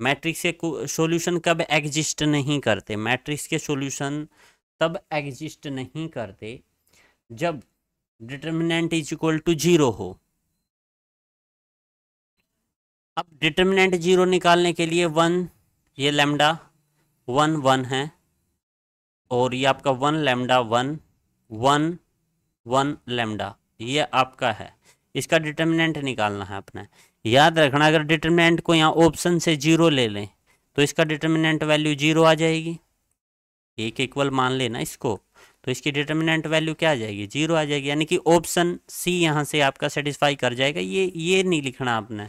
मैट्रिक्स के सोल्यूशन कब एग्जिस्ट नहीं करते मैट्रिक्स के सोल्यूशन तब एग्जिस्ट नहीं करते जब determinant is equal to zero हो अब डिटर्मिनेंट जीरो निकालने के लिए वन ये लेमडा वन वन है और ये आपका one lambda one one one lambda ये आपका है इसका डिटर्मिनेंट निकालना है अपने याद रखना अगर डिटर्मिनेंट को यहाँ ऑप्शन से जीरो ले लें तो इसका डिटर्मिनेंट वैल्यू जीरो आ जाएगी एक इक्वल मान लेना इसको तो इसकी डिटर्मिनेंट वैल्यू क्या आ जाएगी जीरो आ जाएगी यानी कि ऑप्शन सी यहाँ से आपका सेटिस्फाई कर जाएगा ये ये नहीं लिखना आपने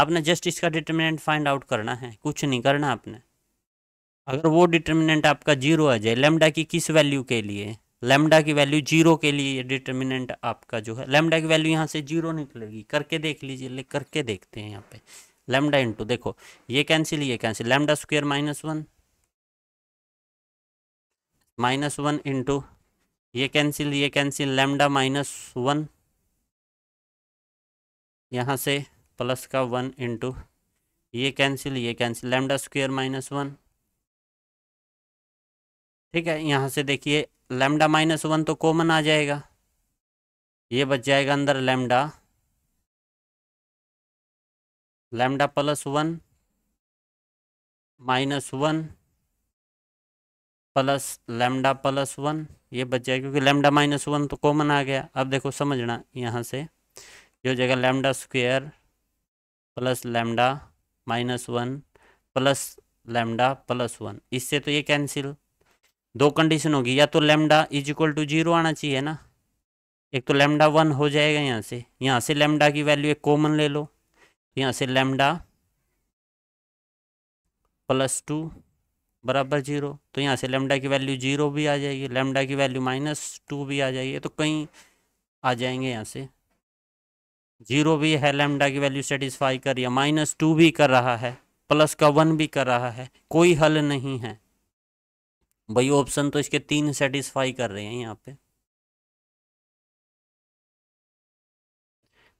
आपने जस्ट इसका डिटर्मिनेंट फाइंड आउट करना है कुछ नहीं करना आपने अगर वो डिटर्मिनेंट आपका जीरो आ जाए लेमडा की किस वैल्यू के लिए लेमडा की वैल्यू जीरो के लिए डिटर्मिनेंट आपका जो है लेमडा की वैल्यू यहाँ से जीरो निकलेगी करके देख लीजिए ले करके देखते हैं यहाँ पे लेमडा इंटू देखो ये कैंसिल ये cancel lambda square minus one minus one into ये कैंसिल ये कैंसिल लेमडा माइनस वन यहाँ से प्लस का वन इंटू ये कैंसिल ये cancel lambda square minus one ठीक है यहाँ से देखिए लेमडा माइनस वन तो कॉमन आ जाएगा ये बच जाएगा अंदर lambda lambda plus one minus one plus lambda plus one ये बच जाएगा क्योंकि लेमडा माइनस वन तो कॉमन आ गया अब देखो समझना यहाँ से जो जगह lambda square plus lambda minus one plus lambda plus one इससे तो ये कैंसिल दो कंडीशन होगी या तो lambda is equal to zero आना चाहिए ना एक तो लेमडा वन हो जाएगा यहाँ से यहाँ से लेमडा की वैल्यू एक कॉमन ले लो यहाँ से लेमडा प्लस टू बराबर जीरो तो यहाँ से लेमडा की वैल्यू जीरो भी आ जाएगी लेमडा की वैल्यू माइनस टू भी आ जाएगी तो कहीं आ जाएंगे यहाँ से जीरो भी है लेमडा की वैल्यू सेटिस्फाई कर रही है माइनस टू भी कर रहा है प्लस का वन भी कर रहा है कोई हल नहीं है भाई ऑप्शन तो इसके तीन सेटिस्फाई कर रहे हैं यहाँ पे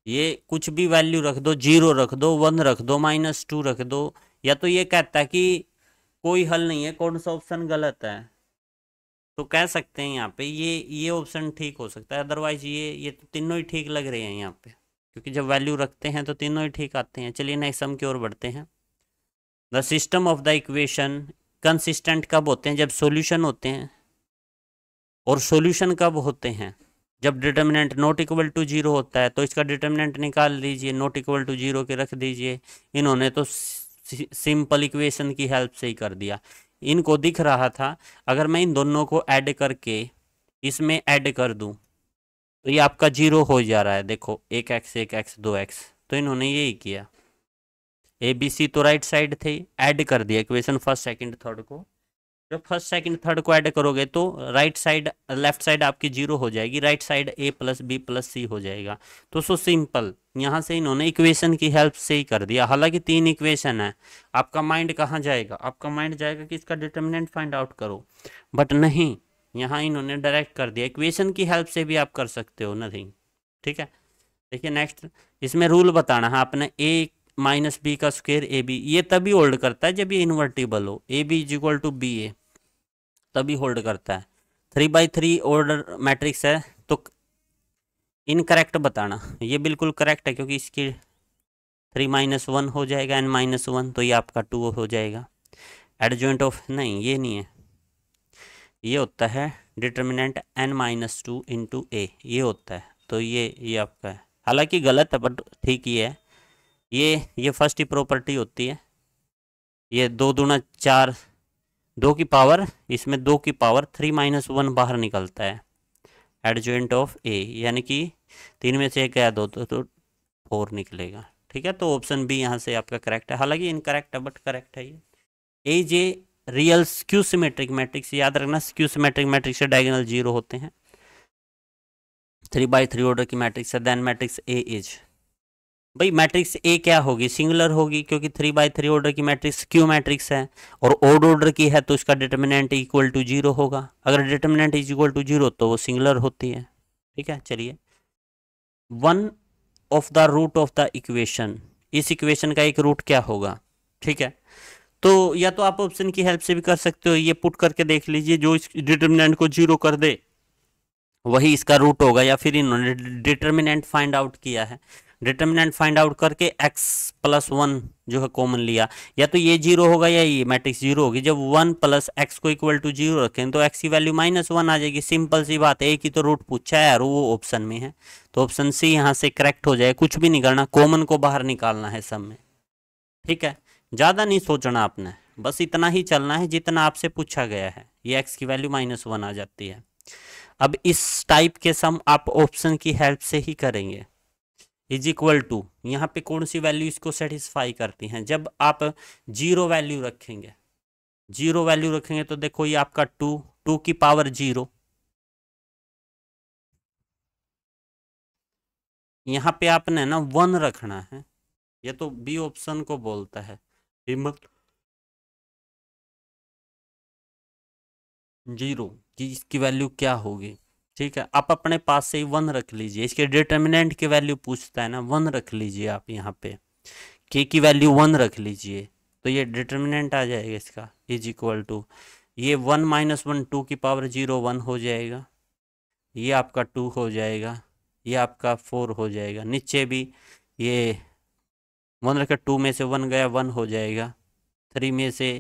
ये कुछ भी वैल्यू रख दो जीरो रख दो वन रख दो माइनस टू रख दो या तो ये कहता है कि कोई हल नहीं है कौन सा ऑप्शन गलत है तो कह सकते हैं यहाँ पे ये ये ऑप्शन ठीक हो सकता है अदरवाइज ये ये तो तीनों ही ठीक लग रहे हैं यहाँ पे क्योंकि जब वैल्यू रखते हैं तो तीनों ही ठीक आते हैं चलिए नेक्स्ट सम की ओर बढ़ते हैं the system of the equation consistent कब होते हैं जब सॉल्यूशन होते हैं और सॉल्यूशन कब होते हैं जब determinant not equal to zero होता है तो इसका डिटर्मिनेंट निकाल लीजिए नॉट इक्वल टू जीरो के रख दीजिए इन्होंने तो सिंपल इक्वेशन की हेल्प से ही कर दिया इनको दिख रहा था अगर मैं इन दोनों को ऐड करके इसमें ऐड कर दूं तो ये आपका जीरो हो जा रहा है देखो एक एक्स एक एक्स दो एक्स तो इन्होंने यही किया ए बी सी तो राइट साइड थे ऐड कर दिया इक्वेशन फर्स्ट सेकंड थर्ड को जब फर्स्ट सेकंड थर्ड को ऐड करोगे तो राइट साइड लेफ्ट साइड आपकी जीरो हो जाएगी right side A plus B plus C हो जाएगा तो सो सिंपल यहाँ से इन्होंने इक्वेशन की हेल्प से ही कर दिया हालांकि तीन इक्वेशन है आपका माइंड कहाँ जाएगा आपका माइंड जाएगा कि इसका डिटर्मिनेंट फाइंड आउट करो बट नहीं यहाँ इन्होंने डायरेक्ट कर दिया इक्वेशन की हेल्प से भी आप कर सकते हो नथिंग ठीक है देखिए नेक्स्ट इसमें रूल बताना है आपने ए माइनस बी का स्क्वेयर ए बी ये तभी होल्ड करता है जब ये इन्वर्टिबल हो A B is equal to B A तभी होल्ड करता है three by three order matrix है तो इनकरेक्ट बताना ये बिल्कुल करेक्ट है क्योंकि इसकी थ्री माइनस वन हो जाएगा एन माइनस वन तो ये आपका टू हो जाएगा एडजॉइंट ऑफ नहीं ये नहीं है ये होता है determinant N minus two into A ये होता है तो ये ये आपका है हालांकि गलत है बट ठीक ही है ये ये फर्स्ट ही प्रॉपर्टी होती है ये दो दूना चार दो की पावर इसमें दो की पावर थ्री माइनस वन बाहर निकलता है एडजोइंट ऑफ ए यानी कि तीन में से एक या दो तो, तो फोर निकलेगा ठीक है तो ऑप्शन बी यहाँ से आपका करेक्ट है हालांकि इनकरेक्ट है बट करेक्ट है ये A J real skew matrix याद रखना स्क्यू मैट्रिक्स से डायगनल जीरो होते हैं थ्री बाई थ्री ऑर्डर की मैट्रिक्स है देन मैट्रिक्स ए इज भाई मैट्रिक्स ए क्या होगी सिंगुलर होगी क्योंकि थ्री बाई थ्री ऑर्डर की मैट्रिक्स क्यू मैट्रिक्स है और ओड ऑर्डर की है तो उसका डिटर्मिनेंट इक्वल टू जीरो होगा अगर determinant is equal to zero तो वो सिंगुलर होती है ठीक है चलिए one of the root of the equation इस इक्वेशन का एक रूट क्या होगा ठीक है तो या तो आप ऑप्शन की हेल्प से भी कर सकते हो ये पुट करके देख लीजिए जो इस डिटर्मिनेंट को जीरो कर दे वही इसका रूट होगा या फिर इन्होंने डिटर्मिनेंट फाइंड आउट किया है डिटर्मिनेंट फाइंड आउट करके x प्लस वन जो है कॉमन लिया या तो ये जीरो होगा या ये मैट्रिक्स जीरो होगी जब वन प्लस एक्स को इक्वल टू जीरो रखें तो एक्स की वैल्यू माइनस वन आ जाएगी सिंपल सी बात है एक ही तो रूट पूछा है यार वो ऑप्शन में है तो ऑप्शन सी यहाँ से करेक्ट हो जाए कुछ भी नहीं करना कॉमन को बाहर निकालना है सब में ठीक है ज़्यादा नहीं सोचना आपने बस इतना ही चलना है जितना आपसे पूछा गया है ये एक्स की वैल्यू माइनस वन आ जाती है अब इस टाइप के सम आप ऑप्शन की हेल्प से ही करेंगे इज इक्वल टू यहाँ पे कौन सी वैल्यू इसको सेटिस्फाई करती हैं जब आप जीरो वैल्यू रखेंगे जीरो वैल्यू रखेंगे तो देखो ये आपका टू टू की पावर जीरो यहाँ पे आपने ना वन रखना है ये तो बी ऑप्शन को बोलता है हिम्मत जीरो इसकी वैल्यू क्या होगी ठीक है आप अपने पास से ही वन रख लीजिए इसके डिटर्मिनेंट की वैल्यू पूछता है ना वन रख लीजिए आप यहाँ पे के की वैल्यू वन रख लीजिए तो ये डिटर्मिनेंट आ जाएगा इसका इज इक्वल टू ये वन माइनस वन टू की पावर जीरो वन हो जाएगा ये आपका टू हो जाएगा ये आपका फोर हो जाएगा नीचे भी ये वन रखा टू में से वन गया वन हो जाएगा थ्री में से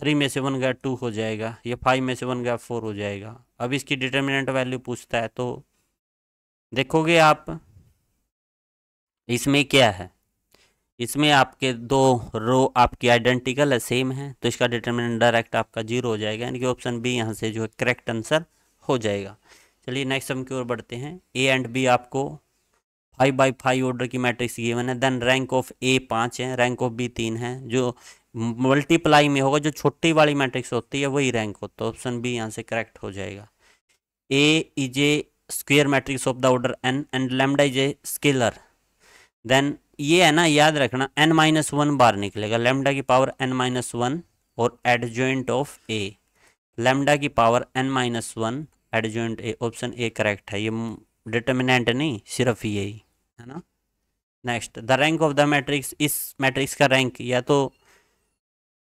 थ्री में से वन गया टू हो जाएगा ये फाइव में से वन गया फोर हो जाएगा अब इसकी डिटर्मिनेंट वैल्यू पूछता है तो देखोगे आप इसमें क्या है इसमें आपके दो रो आपकी आइडेंटिकल है सेम है तो इसका डिटर्मिनेंट डायरेक्ट आपका जीरो हो जाएगा यानी कि ऑप्शन बी यहाँ से जो है करेक्ट आंसर हो जाएगा चलिए नेक्स्ट हम की ओर बढ़ते हैं ए एंड बी आपको फाइव बाई फाइव ऑर्डर की मैट्रिक्स गिवन है देन रैंक ऑफ ए पाँच है रैंक ऑफ बी तीन है जो मल्टीप्लाई में होगा जो छोटी वाली मैट्रिक्स होती है वही रैंक होता है ऑप्शन बी यहाँ से करेक्ट हो जाएगा A is a square matrix of the order N and lambda is a scalar then ये है ना याद रखना एन माइनस वन बार निकलेगा लेमडा की पावर एन माइनस वन और जॉइंट ऑफ ए लेमडा की power N minus one adjoint A option A correct है ये डिटर्मिनेंट नहीं सिर्फ ये ही है ना next the rank of the matrix इस मैट्रिक्स का रैंक या तो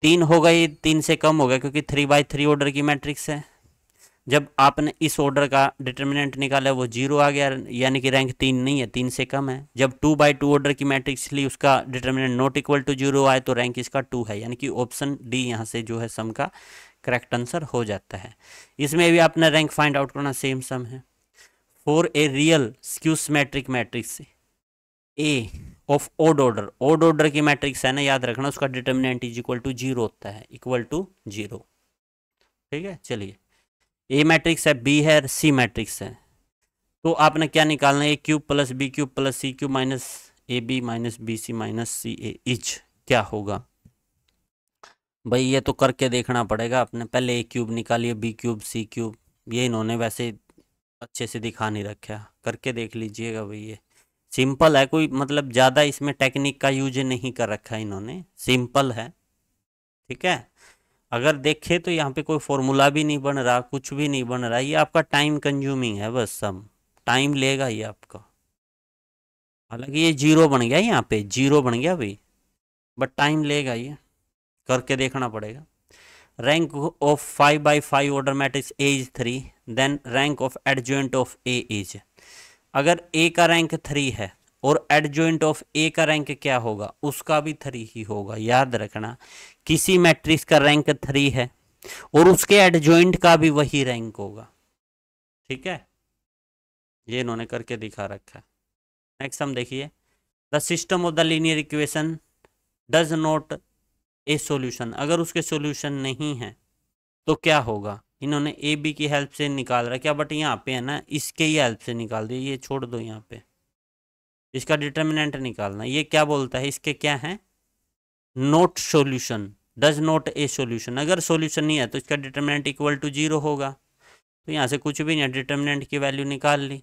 तीन हो गई तीन से कम हो गया क्योंकि थ्री बाई थ्री ऑर्डर की मैट्रिक्स है जब आपने इस ऑर्डर का डिटर्मिनेंट निकाला वो जीरो आ गया यानी कि रैंक तीन नहीं है तीन से कम है जब टू बाई टू ऑर्डर की मैट्रिक्स ली उसका determinant not equal to zero आए तो रैंक इसका टू है यानी कि ऑप्शन डी यहाँ से जो है सम का करेक्ट आंसर हो जाता है इसमें भी आपने रैंक फाइंड आउट करना सेम सम है for a real skews matrix matrix A of odd order odd order की मैट्रिक्स है ना याद रखना उसका determinant is equal to zero होता है इक्वल टू जीरो ठीक है चलिए ए मैट्रिक्स है बी है सी मैट्रिक्स है तो आपने क्या निकालना है A cube plus B cube plus C cube minus A B minus B C minus C A each क्या होगा भाई ये तो करके देखना पड़ेगा आपने पहले ए क्यूब निकालिए बी क्यूब सी क्यूब ये इन्होंने वैसे अच्छे से दिखा नहीं रखा करके देख लीजिएगा भाई ये सिंपल है कोई मतलब ज़्यादा इसमें टेक्निक का यूज नहीं कर रखा है इन्होंने सिंपल है ठीक है अगर देखे तो यहाँ पे कोई फॉर्मूला भी नहीं बन रहा कुछ भी नहीं बन रहा ये आपका टाइम कंज्यूमिंग है बस सम टाइम लेगा ये आपका हालांकि ये जीरो बन गया यहाँ पे जीरो बन गया भाई बट टाइम लेगा ये करके देखना पड़ेगा rank of five by five order matrix A is three then rank of adjoint of A is अगर ए का रैंक थ्री है और एडजॉइंट ऑफ ए का रैंक क्या होगा उसका भी थ्री ही होगा याद रखना किसी मैट्रिक्स का रैंक थ्री है और उसके एडजॉइंट का भी वही रैंक होगा ठीक है ये इन्होंने करके दिखा रखा है नेक्स्ट हम देखिए the system of the linear equation does not a solution अगर उसके सोल्यूशन नहीं है तो क्या होगा इन्होंने ए बी की हेल्प से निकाल रखा बट यहाँ पे है ना इसके ही हेल्प से निकाल दिया ये छोड़ दो यहाँ पे इसका डिटर्मिनेंट निकालना ये क्या बोलता है इसके क्या है not solution does not a solution अगर सोल्यूशन नहीं है तो इसका डिटर्मिनेंट इक्वल टू जीरो होगा तो यहाँ से कुछ भी नहीं डिटर्मिनेंट की वैल्यू निकाल ली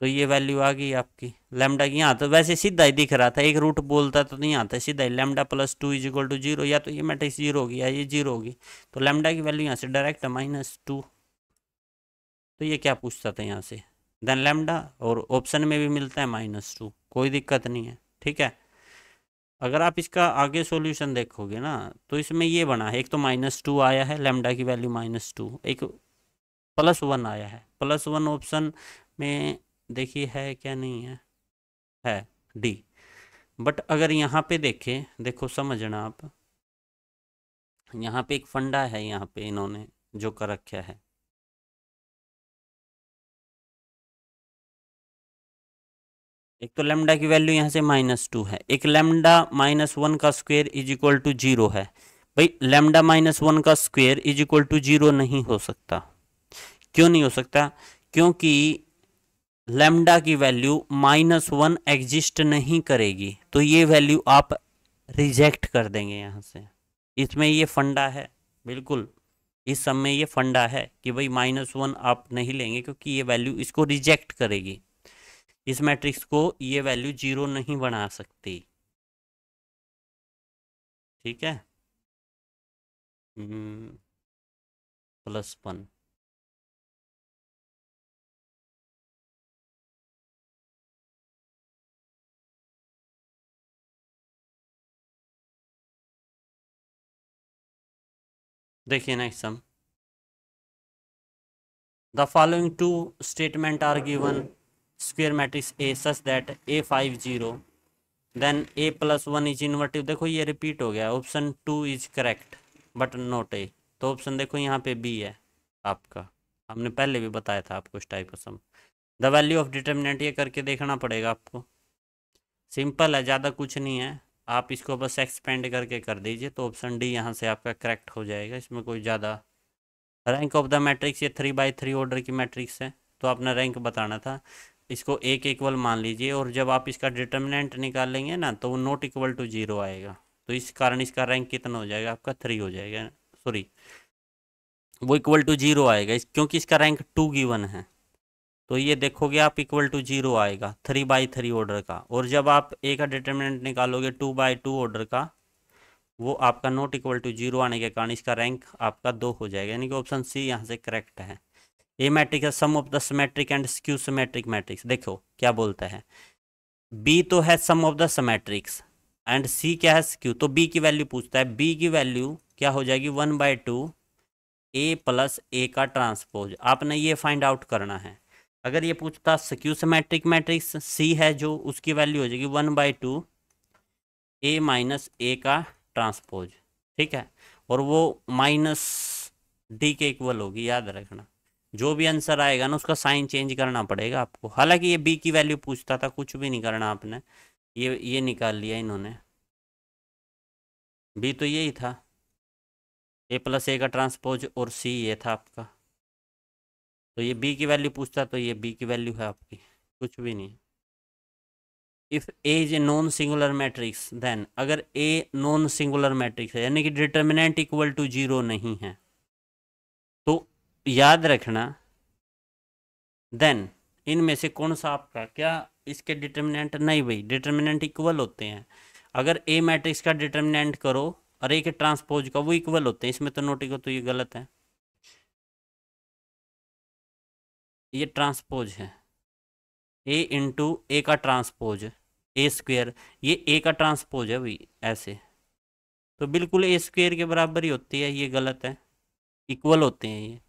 तो ये वैल्यू आ गई आपकी लेमडा की यहाँ तो वैसे सीधा ही दिख रहा था एक रूट बोलता तो नहीं आता सीधा ही lambda plus two is equal to zero या तो ये मैट्रिक्स जीरो होगी या ये जीरो होगी तो लेमडा की वैल्यू यहाँ से डायरेक्ट माइनस टू तो ये क्या पूछता था यहाँ से देन लेमडा और ऑप्शन में भी मिलता है माइनस टू कोई दिक्कत नहीं है ठीक है अगर आप इसका आगे सोल्यूशन देखोगे ना तो इसमें ये बना है एक तो माइनस टू आया है लेमडा की वैल्यू माइनस टू एक प्लस वन आया है प्लस वन ऑप्शन में देखिए है क्या नहीं है है डी बट अगर यहाँ पे देखें देखो समझना आप यहाँ पे एक फंडा है यहाँ पे इन्होंने जो कर रखा है एक तो लेमडा की वैल्यू यहाँ से माइनस टू है एक लेमडा माइनस वन का square is equal to zero है भाई लेमडा माइनस वन का square is equal to zero नहीं हो सकता क्यों नहीं हो सकता क्योंकि लेमडा की वैल्यू माइनस वन एग्जिस्ट नहीं करेगी तो ये वैल्यू आप रिजेक्ट कर देंगे यहाँ से इसमें ये फंडा है बिल्कुल इस सब में ये फंडा है कि भाई माइनस वन आप नहीं लेंगे क्योंकि ये वैल्यू इसको रिजेक्ट करेगी इस मैट्रिक्स को ये वैल्यू जीरो नहीं बना सकती ठीक है प्लस हम्म, वन देखिए next some the following two statement are given square matrix A such that A five zero then A plus one is invertible देखो ये रिपीट हो गया option two is correct but not A तो option देखो यहाँ पे B है आपका हमने पहले भी बताया था आपको इस टाइप का some the value of determinant ये करके देखना पड़ेगा आपको सिंपल है ज़्यादा कुछ नहीं है आप इसको बस एक्सपेंड करके कर दीजिए तो ऑप्शन डी यहाँ से आपका करेक्ट हो जाएगा इसमें कोई ज़्यादा रैंक ऑफ द मैट्रिक्स ये थ्री बाई थ्री ऑर्डर की मैट्रिक्स है तो आपने रैंक बताना था इसको एक इक्वल मान लीजिए और जब आप इसका डिटर्मिनेंट निकालेंगे ना तो वो नॉट इक्वल टू जीरो आएगा तो इस कारण इसका रैंक कितना हो जाएगा आपका थ्री हो जाएगा सॉरी वो इक्वल टू जीरो आएगा क्योंकि इसका रैंक टू गिवन है तो ये देखोगे आप इक्वल टू जीरो आएगा थ्री बाई थ्री ऑर्डर का और जब आप ए का डिटर्मिनेंट निकालोगे टू बाई टू ऑर्डर का वो आपका नॉट इक्वल टू जीरो आने के कारण इसका रैंक आपका दो हो जाएगा यानी कि ऑप्शन सी यहाँ से करेक्ट है ए मैट्रिक है sum of the symmetric and skew symmetric matrix देखो क्या बोलता है बी तो है sum of the symmetrics and C क्या है स्क्यू तो बी की वैल्यू पूछता है बी की वैल्यू क्या हो जाएगी one by two A plus A का ट्रांसपोज आपने ये फाइंड आउट करना है अगर ये पूछता सक्यू सीमेट्रिक मैट्रिक्स सी है जो उसकी वैल्यू हो जाएगी one by two A minus A का ट्रांसपोज ठीक है और वो माइनस डी के इक्वल होगी याद रखना जो भी आंसर आएगा ना उसका साइन चेंज करना पड़ेगा आपको हालांकि ये बी की वैल्यू पूछता था कुछ भी नहीं करना आपने ये ये निकाल लिया इन्होंने बी तो यही था ए प्लस ए का ट्रांसपोज और सी ये था आपका तो ये बी की वैल्यू पूछता तो ये बी की वैल्यू है आपकी कुछ भी नहीं if A is a non singular matrix then अगर ए नॉन सिंगुलर मैट्रिक्स है यानी कि डिटर्मिनेंट इक्वल टू जीरो नहीं है तो याद रखना देन इनमें से कौन सा आपका क्या इसके डिटर्मिनेंट नहीं भाई डिटर्मिनेंट इक्वल होते हैं अगर ए मैट्रिक्स का डिटर्मिनेंट करो और ए के ट्रांसपोज का वो इक्वल होते हैं इसमें तो नोटिको तो ये गलत है ये ट्रांसपोज है ए इंटू ए का ट्रांसपोज ए स्क्वेयर ये ए का ट्रांसपोज है भाई ऐसे तो बिल्कुल ए स्क्वेयर के बराबर ही होती है ये गलत है इक्वल होते हैं ये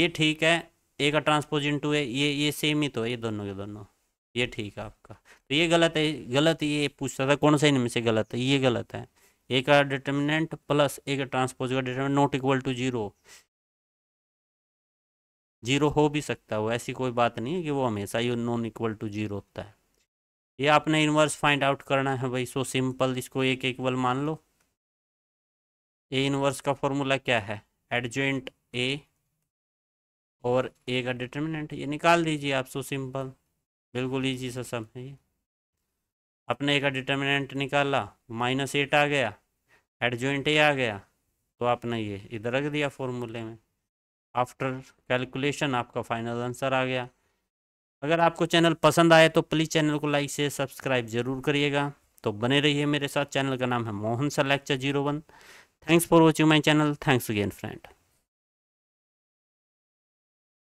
ये ठीक है ए का ट्रांसपोज इंटू ए ये ये सेम ही तो है ये दोनों के दोनों ये ठीक है आपका तो ये गलत है गलत ये पूछता था कौन सा इनमें से गलत है ये गलत है ए का डिटर्मिनेंट प्लस ए का ट्रांसपोज का determinant not equal to zero zero हो भी सकता है वो ऐसी कोई बात नहीं है कि वो हमेशा ही नॉन इक्वल टू जीरो होता है ये आपने इन्वर्स फाइंड आउट करना है भाई सो सिंपल इसको एक इक्वल मान लो ए इन्वर्स का फॉर्मूला क्या है एडजेंट ए और ए का डिटर्मिनेंट ये निकाल दीजिए आप सो सिंपल बिल्कुल ईजी सा सब है ये अपने ए का डिटर्मिनेंट निकाला माइनस एट आ गया एडजोइंट ए आ गया तो आपने ये इधर रख दिया फॉर्मूले में आफ्टर कैलकुलेशन आपका फाइनल आंसर आ गया अगर आपको चैनल पसंद आए तो प्लीज़ चैनल को लाइक से सब्सक्राइब ज़रूर करिएगा तो बने रहिए मेरे साथ चैनल का नाम है Mohan sir lecture zero one thanks for watching my channel thanks again friend